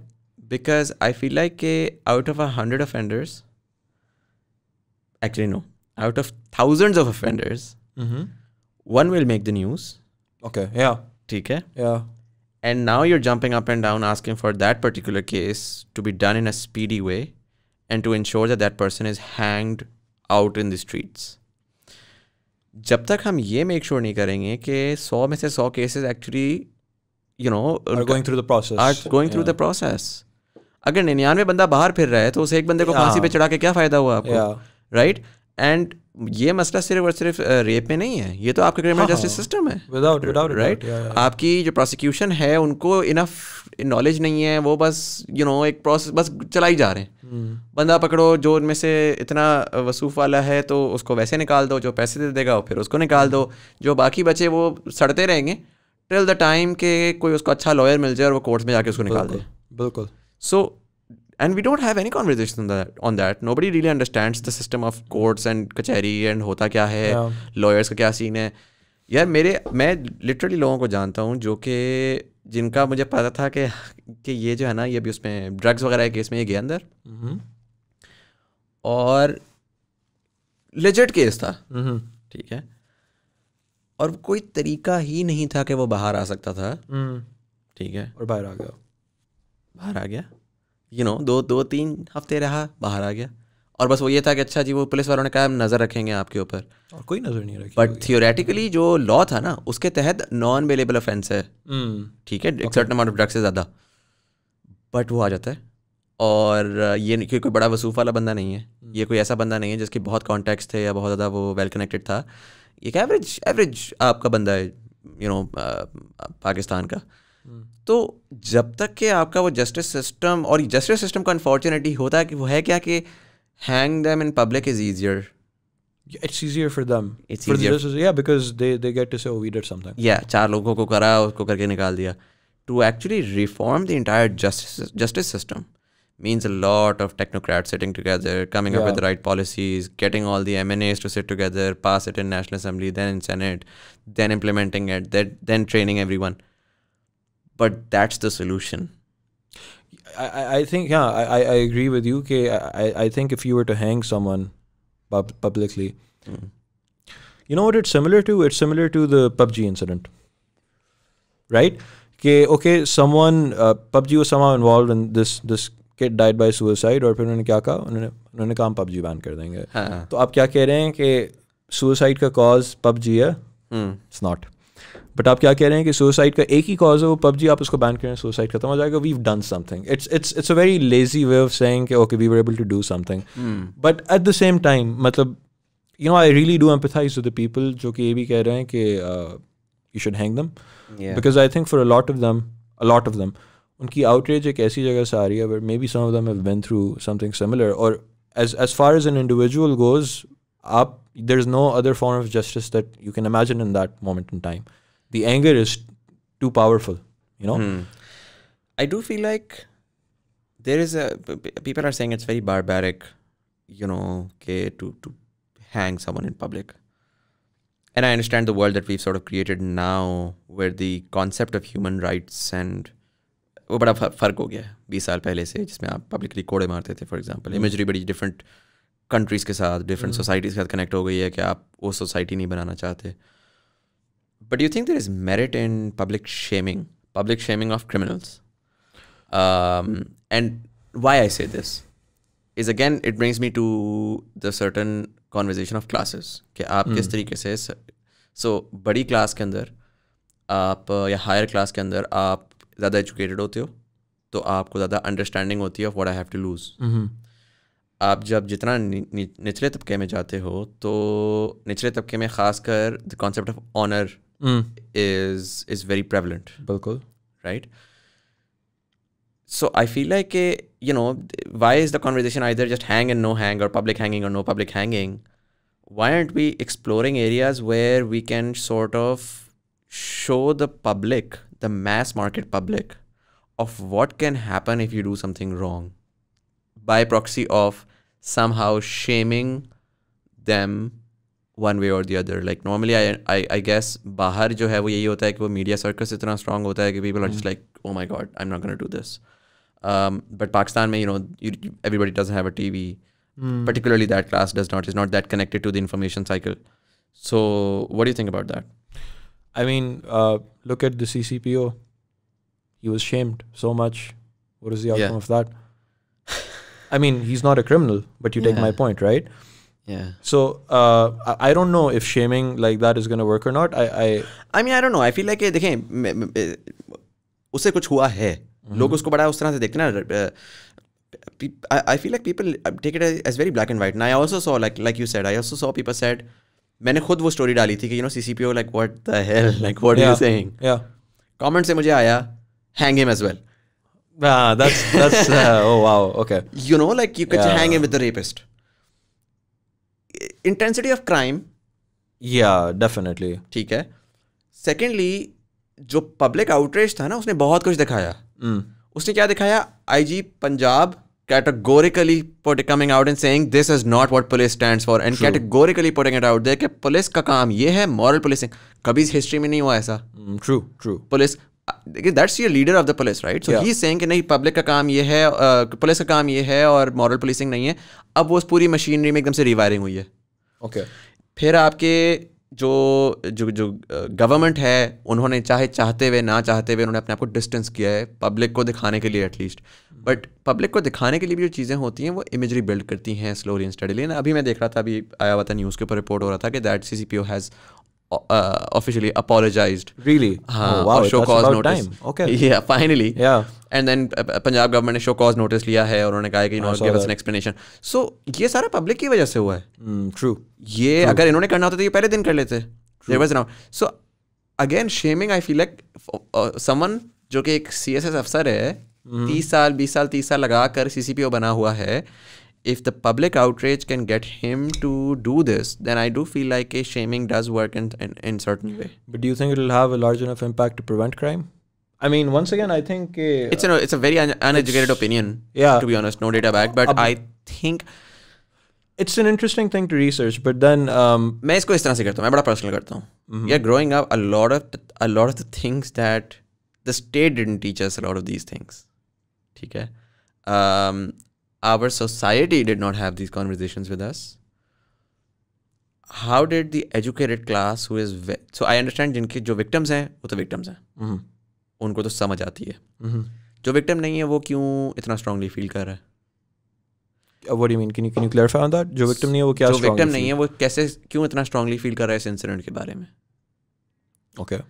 बिकॉज आई फील लाइक के out of a hundred offenders actually no out of thousands of offenders one will make the news okay या ठीक है या and now you're jumping up and down asking for that particular case to be done in a speedy way and to ensure that that person is hanged out in the streets जब तक हम ये make sure नहीं करेंगे कि सौ में से सौ cases actually you know going through the process are going through the process अगर निन्यानवे बंदा बाहर फिर रहा है तो उसे एक बंदे को फांसी पे चढ़ा के क्या फ़ायदा हुआ आपको राइट एंड ये मसला सिर्फ और सिर्फ रेप में नहीं है ये तो आपका क्रिमिनल जस्टिस सिस्टम है विदाउट विदाउट राइट आपकी जो प्रोसिक्यूशन है उनको इनफ नॉलेज नहीं है वो बस यू you नो know, एक प्रोसेस बस चलाई जा रहे हैं बंदा पकड़ो जो उनमें से इतना वसूफ वाला है तो उसको वैसे निकाल दो जो पैसे दे देगा फिर उसको निकाल दो जो बाकी बचे वो सड़ते रहेंगे टिल द टाइम के कोई उसको अच्छा लॉयर मिल जाए और वो कोर्ट में जाके उसको निकाल दे बिल्कुल so and we don't have any conversation on that nobody really understands the system of courts and kachehri and होता क्या है लॉयर्स का क्या सीन है यार मेरे मैं लिटरली लोगों को जानता हूँ जो कि जिनका मुझे पता था कि कि ये जो है ना ये भी उसमें ड्रग्स वगैरह केस में ये गया अंदर हम्म। और लेजेट केस था हम्म। ठीक है और कोई तरीका ही नहीं था कि वो बाहर आ सकता था हम्म। ठीक है और बाहर आ गया बाहर आ गया यू you नो know, दो दो तीन हफ्ते रहा बाहर आ गया और बस वो ये था कि अच्छा जी वो पुलिस वालों ने कहा हम नज़र रखेंगे आपके ऊपर और कोई नज़र नहीं रखी बट थियोरेटिकली जो लॉ था ना उसके तहत नॉन अवेलेबल अफेंस है हम्म। ठीक है एक सर्टन अमाउंट ऑफ ड्रग्स से ज़्यादा बट वो आ जाता है और ये क्योंकि कोई बड़ा वसूफ वाला बंदा नहीं है हम्म। ये कोई ऐसा बंदा नहीं है जिसके बहुत कॉन्टैक्ट थे या बहुत ज़्यादा वो वेल कनेक्टेड था एक एवरेज एवरेज आपका बंदा है यू नो पाकिस्तान का हम्म। तो जब तक कि आपका वो जस्टिस सिस्टम और जस्टिस सिस्टम का अनफॉर्चुनेटली होता है कि वो है क्या कि hang them in public is easier. It's easier for them. It's for easier. The, yeah, because they, they get to say, oh, we did something. Yeah, चार लोगों को करा To actually reform the entire justice justice system means a lot of technocrats sitting together, coming yeah. up with the right policies, getting all the MNAs to sit together, pass it in National Assembly, then in Senate, then implementing it, then, then training everyone. But that's the solution. I, I think yeah, I, I agree with you. K. I, I think if you were to hang someone pub publicly, mm you know what it's similar to? It's similar to the PUBG incident, right? Okay, okay, someone uh, PUBG was somehow involved in this this kid died by suicide or फिर उन्होंने क्या कहा उन्होंने उन्होंने कहा हम PUBG ban कर देंगे हाँ. तो आप क्या कह रहे PUBG hmm. It's not. But आप क्या कह रहे हैं कि सुसाइड का एक ही कॉज है वो पबजी आप उसको बैन करें सुसाइड खत्म हो जाएगा we done something it's it's it's a very lazy way of saying okay we were able to do something but at the same time मतलब you know I really do empathise with the people जो कि ये भी कह रहे हैं कि you should hang them because I think for a lot of them a lot of दम उनकी आउटरेज एक ऐसी जगह से आ रही है but maybe some of them have been through something similar और as as far as an individual goes आप there is no other form of justice that you can imagine in that moment in time the anger is too powerful you know mm. i do feel like there is a people are saying it's very barbaric you know okay, to to hang someone in public and i understand the world that we've sort of created now where the concept of human rights and वो बड़ा फर्क हो गया है बीस साल पहले से जिसमें आप पब्लिकली कोड़े मारते थे फॉर एग्जांपल इमेजरी बड़ी डिफरेंट कंट्रीज़ के साथ डिफरेंट सोसाइटीज़ hmm. के साथ कनेक्ट हो गई है कि आप वो सोसाइटी नहीं बनाना चाहते But do you think there is merit in public shaming, public shaming of criminals? Um, and why I say this is again, it brings me to the certain conversation of classes कि आप किस hmm. तरीके से सो बड़ी class के अंदर आप uh, या हायर क्लास के अंदर आप ज़्यादा एजुकेटेड होते हो तो आपको ज़्यादा अंडरस्टैंडिंग होती है of what I have to lose आप जब जितना निचले तबके में जाते हो तो निचले तबके में ख़ास कर the concept of honour mm. is is very prevalent bilkul right so i feel like eh, you know why is the conversation either just hang and no hang or public hanging or no public hanging why aren't we exploring areas where we can sort of show the public the mass market public of what can happen if you do something wrong by proxy of somehow shaming them one way or the other like normally i i, guess bahar jo hai wo yahi hota hai ki wo media circus itna strong hota hai ki people are just hmm. like oh my god i'm not going to do this um, but pakistan mein you know everybody doesn't have a tv hmm. particularly that class does not is not that connected to the information cycle so what do you think about that i mean uh, look at the ccpo he was shamed so much what is the outcome of that i mean he's not a criminal but you take my point right yeah. So uh, I don't know if shaming like that is going to work or not. I I I mean I don't know. I feel like eh, देखें eh, उसे कुछ हुआ है mm-hmm. लोग उसको बड़ा उस तरह से देखते ना I feel like people uh, take it as very black and white. And I also saw like like you said, I also saw people said मैंने खुद वो स्टोरी डाली थी कि you know CCPO like what the hell like what are you saying comment से मुझे आया hang him as well that's that's uh, oh wow okay. You know, like you could hang him with the rapist. Intensity of crime या definitely ठीक है secondly जो public outreach था ना उसने बहुत कुछ दिखाया mm. उसने क्या दिखाया IG Punjab categorically put, coming out and saying this is not what police stand for and categorically putting it out there कि पुलिस का काम ये है मॉरल पुलिसिंग कभी हिस्ट्री में नहीं हुआ ऐसा ट्रू ट्रू पुलिस देखिए that's your leader of the police right so he saying कि नहीं पब्लिक का काम ये है पुलिस uh, का काम ये है और मॉरल पुलिसिंग नहीं है अब वो उस पूरी मशीनरी में एकदम से रिवायरिंग हुई है ओके फिर आपके जो जो जो गवर्नमेंट है उन्होंने चाहे चाहते हुए ना चाहते हुए उन्होंने अपने आप को डिस्टेंस किया है पब्लिक को दिखाने के लिए एटलीस्ट बट पब्लिक को दिखाने के लिए भी जो चीज़ें होती हैं वो इमेजरी बिल्ड करती हैं स्लोली एंड स्टडीली ना अभी मैं देख रहा था अभी आया हुआ था न्यूज़ के ऊपर रिपोर्ट हो रहा था कि that C C P O has uh, officially apologized. Really? हाँ, oh, wow, show cause notice. Time. Okay. Yeah, finally. Yeah. And then uh, Punjab government ने शो कॉज नोटिस लिया है उन्होंने कहा कि not give us an explanation so ये सारा public की वजह से हुआ है ट्रू hmm, ये true. अगर इन्होंने करना होता तो ये पहले दिन कर लेते there was now so again shaming I feel like someone जो कि एक सीएसएस अफसर है hmm. तीस साल बीस साल तीस साल लगा कर सीसीपीओ बना हुआ है if the public outrage can get him to do this, then I do feel like a shaming does work in, in, in certain way. But do you think it'll have a large enough impact to prevent crime? I mean, once again, I think uh, it's a it's a very un uneducated opinion. Yeah, to be honest, no data back, but I think it's an interesting thing to research. But then, um, personal करता mm-hmm. Yeah, growing up, a lot of the, a lot of the things that the state didn't teach us a lot of these things. Um, our society did not have these conversations with us how did the educated class who is so I understand jinke jo victims hain wo to victims hain mm-hmm. unko to samajh aati hai mm-hmm. jo victim nahi hai wo kyun itna strongly feel कर रहा है What do you mean? Can you can you clarify on that? jo victim नहीं है वो क्या jo victim nahi hai wo kaise kyun itna strongly feel kar raha hai is incident ke bare mein okay okay.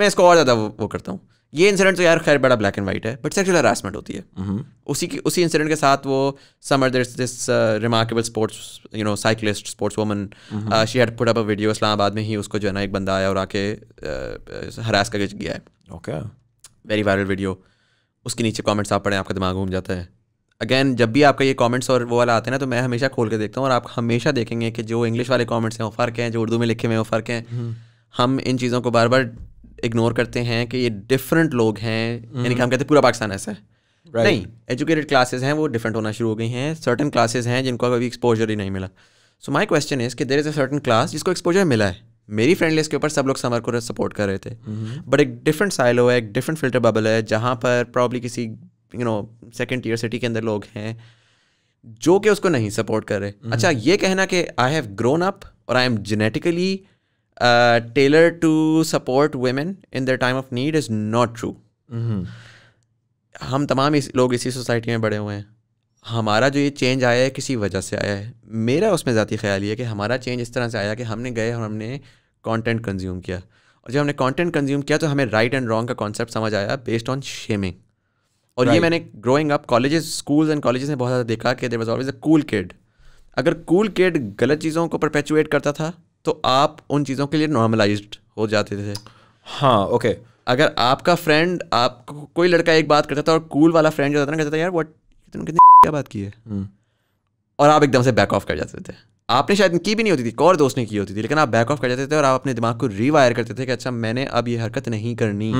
मैं इसको और ज़्यादा wo वो करता हूँ ये इंसिडेंट तो यार खैर बड़ा ब्लैक एंड वाइट है बट सेक्सुअल हरासमेंट होती है mm-hmm. उसी की उसी इंसिडेंट के साथ वो summer this this remarkable sports you know cyclist sports woman she had put up a video Islamabad में ही उसको जो है ना एक बंदा आया और आके हरास uh, करके गया है ओके वेरी वायरल वीडियो उसके नीचे कॉमेंट्स आप पढ़ें आपका दिमाग घूम जाता है अगेन जब भी आपका ये कॉमेंट्स और वो वाला आते हैं ना तो मैं हमेशा खोल के देखता हूँ और आप हमेशा देखेंगे कि जो इंग्लिश वाले कॉमेंट्स हैं वो फ़र्क हैं जो उर्दू में लिखे हुए हैं वो फ़र्क हैं हम्म। हम इन चीज़ों को बार बार इग्नोर करते हैं कि ये डिफरेंट लोग हैं यानी कि हम्म। हम कहते हैं पूरा पाकिस्तान ऐसा है right. नहीं एजुकेटेड क्लासेस हैं वो डिफरेंट होना शुरू हो गई हैं सर्टन क्लासेस हैं जिनको कभी एक्सपोजर ही नहीं मिला सो माई क्वेश्चन इज़ कि there is a certain class जिसको एक्सपोजर मिला है मेरी फ्रेंड लिस्ट के ऊपर सब लोग समर को सपोर्ट कर रहे थे बट हम्म। एक डिफरेंट साइलो है एक डिफरेंट फिल्टर बबल है जहाँ पर प्रॉब्ली किसी you know second tier city के अंदर लोग हैं जो कि उसको नहीं सपोर्ट कर रहे हम्म। अच्छा ये कहना कि आई हैव ग्रोन अप और I am genetically uh, tailored to support women in their time of need is not true. Mm-hmm. हम तमाम इस, लोग इसी सोसाइटी में बड़े हुए हैं हमारा जो ये चेंज आया है किसी वजह से आया है मेरा उसमें ज़ाती ख्याल ये है कि हमारा चेंज इस तरह से आया कि हमने गए और हमने कंटेंट कंज्यूम किया और जब हमने कंटेंट कंज्यूम किया तो हमें राइट एंड रॉन्ग का कॉन्सेप्ट समझ आया बेस्ड ऑन शेमिंग और right. ये मैंने growing up college schools and colleges में बहुत ज़्यादा देखा कि there was always a cool kid अगर कूल cool किड गलत चीज़ों को परपेचुएट करता था तो आप उन चीज़ों के लिए नॉर्मलाइज हो जाते थे हाँ ओके अगर आपका फ्रेंड आप कोई लड़का एक बात करता था और कूल वाला फ्रेंड जो था ना कहता था यार वट कितनी क्या बात की है हम्म। और आप एकदम से बैक ऑफ कर जाते थे आपने शायद की भी नहीं होती थी और दोस्त ने की होती थी लेकिन आप बैक ऑफ कर जाते थे और आप अपने दिमाग को रिवायर करते थे कि अच्छा मैंने अब ये हरकत नहीं करनी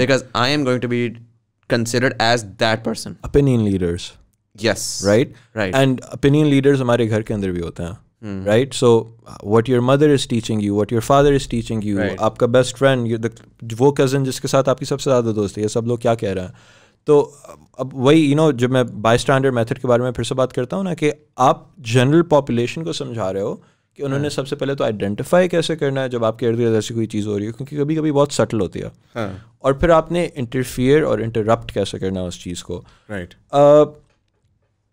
because I am going to be considered as that person opinion leaders yes right right and opinion leaders हमारे घर के अंदर भी होते हैं Mm. right so what your mother is teaching you what your father is teaching you right. आपका best friend वो cousin जिसके साथ आपकी सबसे ज़्यादा दोस्त है ये सब लोग क्या कह रहे हैं तो अब वही यू you नो know, जब मैं बाई स्टैंडर्ड मैथड के बारे में फिर से बात करता हूँ ना कि आप जनरल पॉपुलेशन को समझा रहे हो कि उन्होंने हाँ। सबसे पहले तो आइडेंटिफाई कैसे करना है जब आपके इर्द गिर्द ऐसी कोई चीज़ हो रही है क्योंकि कभी कभी बहुत सटल होती है हाँ। और फिर आपने इंटरफियर और इंटरप्ट कैसे करना है उस चीज़ को right right. uh,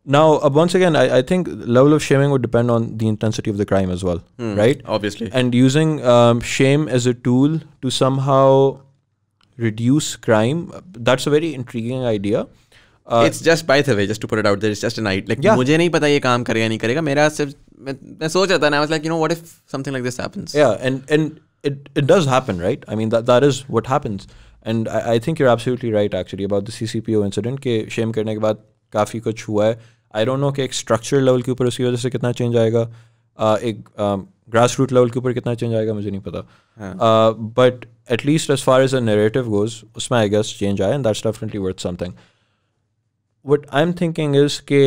Now, uh, once again, I, I, think level of shaming would depend on the intensity of the crime as well, mm, right? Obviously. And using um, shame as a tool to somehow reduce crime, that's a very intriguing idea. It's just by the way just to put it out there is just an aside like मुझे नहीं पता ये काम करेगा नहीं करेगा मेरा सिर्फ मैं, मैं सोच रहा था and I was like, you know, what if something like this happens? Yeah, and and it it does happen, right? I mean that that is what happens, and I, I think you're absolutely right actually about the CCPO incident. के shame करने के बाद काफी कुछ हुआ है आई don't no कि एक स्ट्रक्चर लेवल के ऊपर उसकी वजह से कितना चेंज आएगा एक ग्रास रूट लेवल के ऊपर कितना चेंज आएगा मुझे नहीं पता but at least as far as a narrative goes उसमें आई गेस चेंज आया and that's definitely worth something what I am thinking is के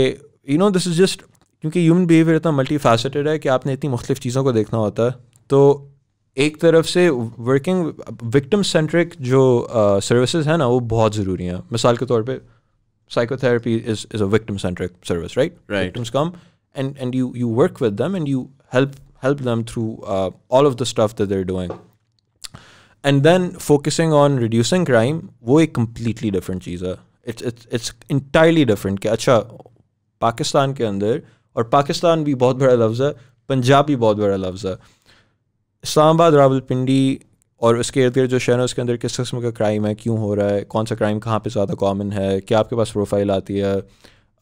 you know this is just क्योंकि ह्यूमन बिहेवियर इतना मल्टी फैसेटेड है कि आपने इतनी मुख्तफ चीज़ों को देखना होता है तो एक तरफ से वर्किंग विक्टम सेंट्रिक जो सर्विसेज हैं ना वो बहुत ज़रूरी हैं मिसाल के तौर पर psychotherapy is is a victim centric service, right? Right. Victims come and and you you work with them and you help help them through uh, all of the stuff that they're doing. And then focusing on reducing crime, वो completely different cheese It's it's it's entirely different. कि Pakistan Pakistan के अंदर और पाकिस्तान भी बहुत बड़ा लफ्ज़ Punjab bhi भी बहुत बड़ा लफ्ज़ है और उसके इर्द गिर्द जो शहर है उसके अंदर किस किस्म का क्राइम है क्यों हो रहा है कौन सा क्राइम कहाँ पे ज़्यादा कॉमन है क्या आपके पास प्रोफाइल आती है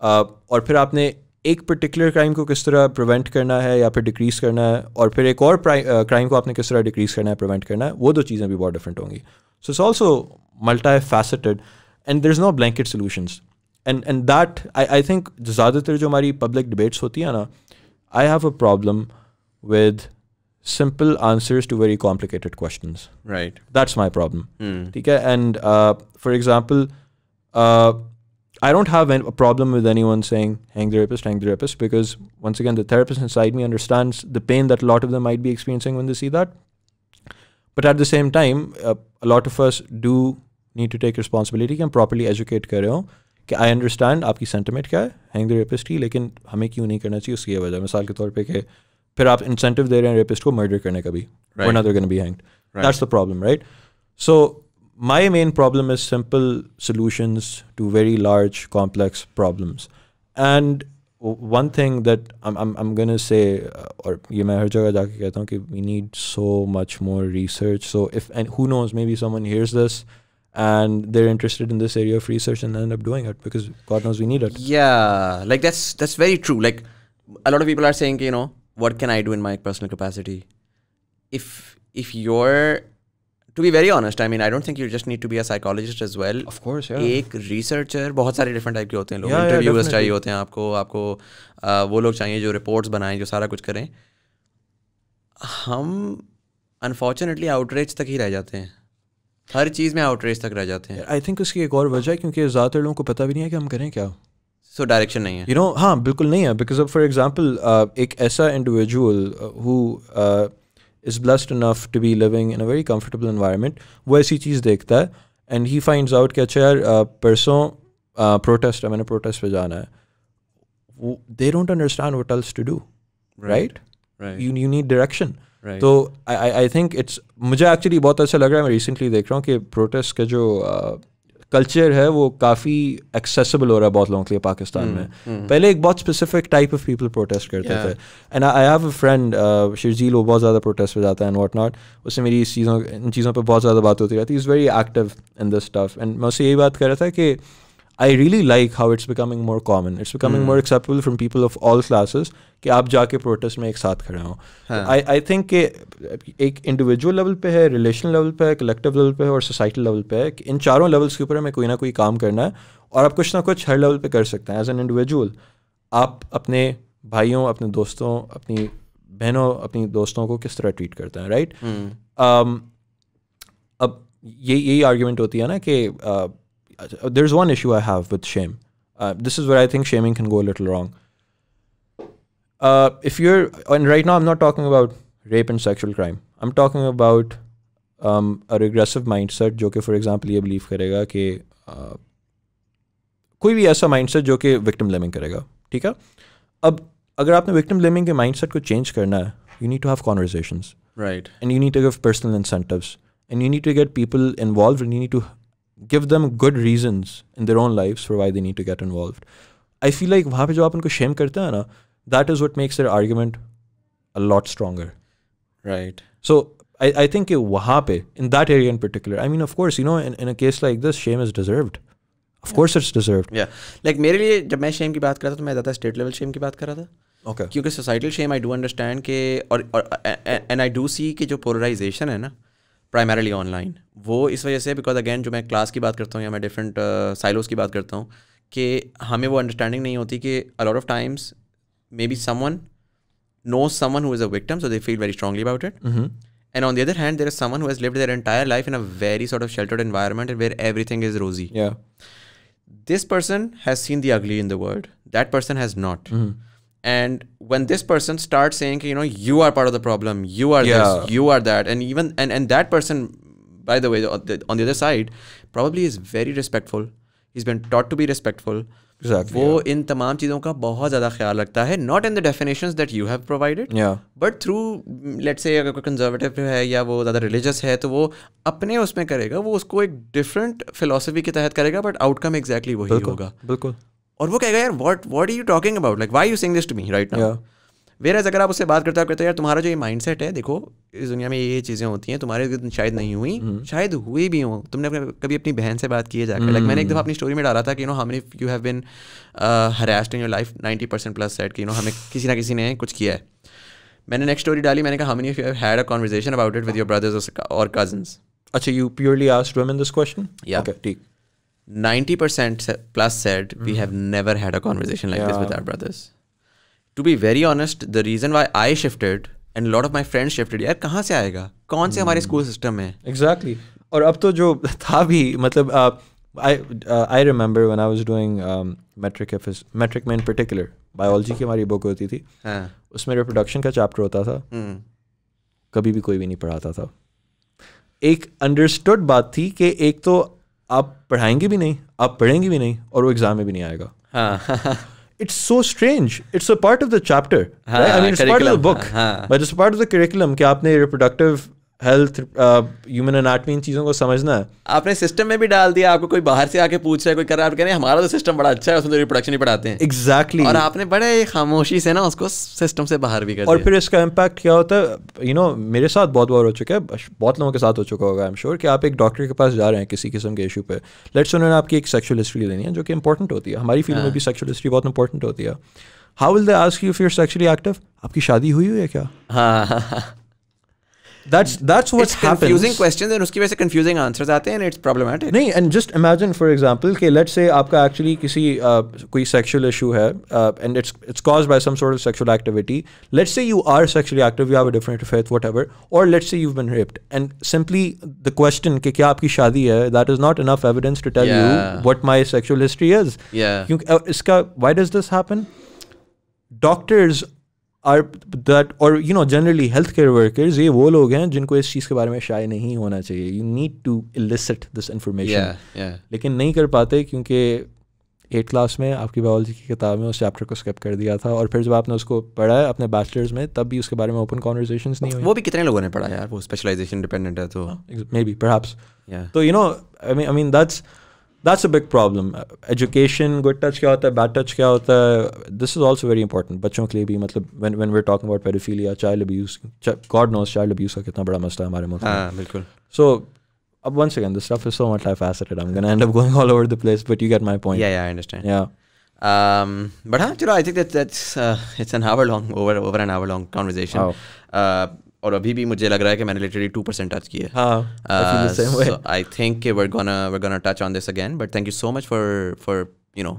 और फिर आपने एक पर्टिकुलर क्राइम को किस तरह प्रिवेंट करना है या फिर डिक्रीज़ करना है और फिर एक और क्राइम को आपने किस तरह डिक्रीज़ करना है प्रिवेंट करना है वो दो चीज़ें भी बहुत डिफरेंट होंगी so it's also multifaceted and there is no blanket solutions and and that I I think ज़्यादातर जो हमारी पब्लिक डिबेट्स होती हैं ना I have a problem with simple answers to very complicated questions. Right. That's my problem. Mm. Okay? And uh, for example, uh, I don't have a problem with anyone saying hang the rapist, hang the rapist, because once again, the therapist inside me understands the pain that a lot of them might be experiencing when they see that. But at the same time, uh, a lot of us do need to take responsibility and properly educate कर रहे हो कि I understand आपकी sentiment क्या है hang the rapist की लेकिन हमें क्यों नहीं करना चाहिए उसकी वजह मिसाल के तौर पे कि फिर आप इंसेंटिव दे रहे हैं रेपिस्ट को मर्डर करने का भी वरना going to be hanged. That's the problem, right? So my main problem is simple solutions to very large complex problems and one thing that i'm i'm, I'm going to say uh, or ye main har jagah jaake kehta hu ki we need so much more research so if and who knows maybe someone hears this and they're interested in this area of research and end up doing it because god knows we need it yeah like that's that's very true like a lot of people are saying you know what can I do in my personal capacity? If if you're to be very honest, I mean, I don't think you just need to be a psychologist as well. Of course, yeah. एक researcher बहुत सारे different type के होते हैं लोग yeah, interviewers yeah, चाहिए होते हैं आपको आपको uh, वो लोग चाहिए जो reports बनाएं जो सारा कुछ करें हम unfortunately आउटरीच तक ही रह जाते हैं हर चीज़ में आउटरीच तक रह जाते हैं आई थिंक उसकी एक और वजह है क्योंकि ज़्यादातर लोगों को पता भी नहीं है कि हम करें क्या सो डायरेक्शन नहीं है यू you नो know, हाँ बिल्कुल नहीं है बिकॉज अब फॉर एग्जाम्पल एक ऐसा individual who is blessed enough to be living in a very comfortable environment वो ऐसी चीज़ देखता है एंड ही फाइंड्स आउट कि अच्छा यार परसों प्रोटेस्ट है मैंने प्रोटेस्ट पे जाना है they don't understand what else to do right you you need direction तो आई आई थिंक इट्स मुझे एक्चुअली बहुत अच्छा लग रहा है मैं रिसेंटली देख रहा हूँ कि प्रोटेस्ट का जो uh, कल्चर है वो काफ़ी एक्सेसिबल हो रहा है बहुत लोगों के लिए पाकिस्तान में पहले एक बहुत specific type of people protest करते थे and I have a friend Sharjeel वो बहुत ज़्यादा प्रोटेस्ट पे जाता है एंड वॉट नॉट उससे मेरी इस चीज़ों इन चीज़ों पर बहुत ज़्यादा बात होती रहती है is very active in this stuff and मैं उससे यही बात कर रहा था कि I really like how it's becoming more common it's becoming more acceptable from people of all classes कि आप जाके प्रोटेस्ट में एक साथ खड़े हों आई आई थिंक कि एक इंडिविजुअल लेवल पे है रिलेशनल लेवल पे है कलेक्टिव लेवल पे है और सोसाइटल लेवल पे है कि इन चारों लेवल्स के ऊपर हमें कोई ना कोई काम करना है और आप कुछ ना कुछ हर लेवल पे कर सकते हैं एज एन इंडिविजुअल आप अपने भाइयों अपने दोस्तों अपनी बहनों अपनी दोस्तों को किस तरह ट्रीट करते हैं राइट right? Hmm. Um, अब ये यही आर्ग्यूमेंट होती है ना कि uh, Uh, there's one issue I have with shame. Uh, this is where I think shaming can go a little wrong. Uh, if you're, and right now I'm not talking about rape and sexual crime. I'm talking about um, a regressive mindset जो for example ये believe करेगा कि uh, कोई भी ऐसा mindset जो कि victim blaming करेगा ठीक है अब अगर आपने victim blaming के mindset को change करना है you need to have conversations right and you need to give personal incentives and you need to get people involved and you need to give them good reasons in their own lives for why they need to get involved. I feel like वहाँ पे जो आप उनको shame करते हैं ना, that is what makes their argument a lot stronger. Right. So I, I think वहाँ पे in that area in particular, I mean of course you know in, in a case like this shame is deserved. Of yeah. course it's deserved. Yeah. Like मेरे लिए जब मैं shame की बात कर रहा था तो मैं ज़्यादा state level shame की बात कर रहा था. Okay. क्योंकि societal shame I do understand के and and I do see कि जो polarization है ना प्राइमरली ऑनलाइन वो इस वजह से बिकॉज अगेन जो मैं क्लास की बात करता हूँ या मैं डिफरेंट साइलोज uh, की बात करता हूँ कि हमें वो अंडरस्टैंडिंग नहीं होती कि a lot of times maybe someone knows someone who is a victim, so they feel very strongly about it. Mm-hmm. And on the other hand, there is someone who has lived their entire life in a very sort of sheltered environment where everything is rosy. Yeah. This person has seen the ugly in the world. That person has not. Mm-hmm. and when this person starts saying you know you are part of the problem you are yeah. this you are that and even and and that person by the way on the, on the other side probably is very respectful he's been taught to be respectful exactly, वो yeah. इन तमाम चीज़ों का बहुत ज़्यादा ख्याल रखता है not in the definition that you have provided but through late से अगर कोई कंजर्वेटिव है या वो ज़्यादा रिलीजियस है तो वो अपने उसमें करेगा वो उसको एक डिफरेंट फिलोसफी के तहत करेगा बट आउटकम एग्जैक्टली वही होगा बिल्कुल और वो कहेगा यार what what you talking about like why you saying this to me right now whereas अगर आप उससे बात करते हो कहते हो यार तुम्हारा जो ये माइंड सेट है देखो इस दुनिया में ये ये चीज़ें होती हैं तुम्हारे शायद नहीं हुई हम्म। शायद हुई भी हो तुमने कभी अपनी बहन से बात की है जाकर लाइक मैंने एक दफ़ा हम्म। अपनी स्टोरी में डाला था कि यू नो हमने you have been harassed in your life ninety percent plus said कि यू नो हमें किसी ना किसी ने कुछ किया है मैंने नेक्स्ट स्टोरी डाली मैंने कहा how many you had a conversation about it with your brothers और कजन अच्छा you purely asked women this question या ठीक 90% plus said mm. we hmm. have never had a conversation like yeah. this with our brothers to be very honest the reason why i shifted and lot of my friends shifted यार कहाँ से आएगा कौन से हमारे school hmm. System में exactly exactly. और अब तो जो था भी मतलब I I remember one I was doing matric matric में इन पर्टिकुलर बायोलॉजी की हमारी बुक होती थी हाँ. उसमें रिप्रोडक्शन का चैप्टर होता था hmm. कभी भी कोई भी नहीं पढ़ाता था एक अंडरस्टूड बात थी कि एक तो आप पढ़ाएंगे भी नहीं आप पढ़ेंगे भी नहीं और वो एग्जाम में भी नहीं आएगा it's so strange it's a part of the chapter I mean it's part of the book but it's part of the curriculum कि आपने रिप्रोडक्टिव हेल्थ ह्यूमन अनाटमी इन चीज़ों को समझना है आपने सिस्टम में भी डाल दिया आपको कोई बाहर से आके पूछ रहा है कोई कर रहा है आप कह रहे हैं हमारा तो सिस्टम बड़ा अच्छा है उसमें तो रिप्रोडक्शन ही पढ़ाते हैं एग्जैक्टली exactly. और आपने बड़े खामोशी से ना उसको सिस्टम से बाहर भी कर और फिर इसका इम्पैक्ट क्या होता है यू नो मेरे साथ बहुत बार हो चुका है बहुत लोगों के साथ हो चुका होगा आई एम श्योर कि आप एक डॉक्टर के पास जा रहे हैं किसी किस्म के इशू पर लेट्स उन्होंने आपकी एक सेक्शुअल हिस्ट्री लेनी है जो कि इंपॉर्टेंट होती है हमारी फील्ड में भी सेक्शुअल हाँ। हिस्ट्री बहुत इंपॉर्टेंट होती है how will they ask you if you're sexually active आपकी शादी हुई हुई है क्या हाँ, हाँ, हाँ। that's that's what's it's happens. confusing questions and उसकी वजह confusing answers आते and it's problematic नहीं and just imagine for example okay let's say आपका actually किसी uh, कोई sexual issue है uh, and it's it's caused by some sort of sexual activity let's say you are sexually active you have a different faith whatever or let's say you've been raped and simply the question कि that is not enough evidence to tell yeah. you what my sexual history is yeah uh, why does this happen doctors are that और you know generally health care workers ये वो लोग हैं जिनको इस चीज़ के बारे में शायद नहीं होना चाहिए you need to elicit this information लेकिन नहीं कर पाते क्योंकि एट क्लास में आपकी बायोलॉजी की किताब में उस चैप्टर को स्किप कर दिया था और फिर जब आपने उसको पढ़ा है अपने बैचलर्स में तब भी उसके बारे में ओपन कॉन्वर्जेशन नहीं हुई वो भी कितने लोगों ने पढ़ा यार वो स्पेशलाइजेशन डिपेंडेंट है तो मे बी परहैप्स तो you know I mean I mean that's that's a big problem education good touch kya hota bad touch kya hota this is also very important बच्चों when when we're talking about pedophilia child abuse god knows child abuse का कितना बड़ा मसला है so once again this stuff is so multifaceted i'm going to end up going all over the place but you get my point yeah yeah i understand yeah um, but huh, you know, I think that that's uh, it's an hour long over over an hour long conversation. Wow. Uh, और अभी भी मुझे लग रहा है कि मैंने literally two percent touch किया है I think we're gonna we're gonna touch on this again but thank you so much for for you know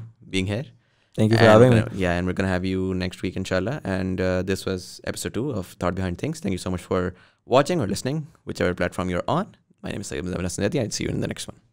Thank you for and having gonna, me. Yeah, and we're going to have you next week, inshallah. And uh, this was episode two of Thought Behind Things. Thank you so much for watching or listening, whichever platform you're on. My name is Sayyid and I'll see you in the next one.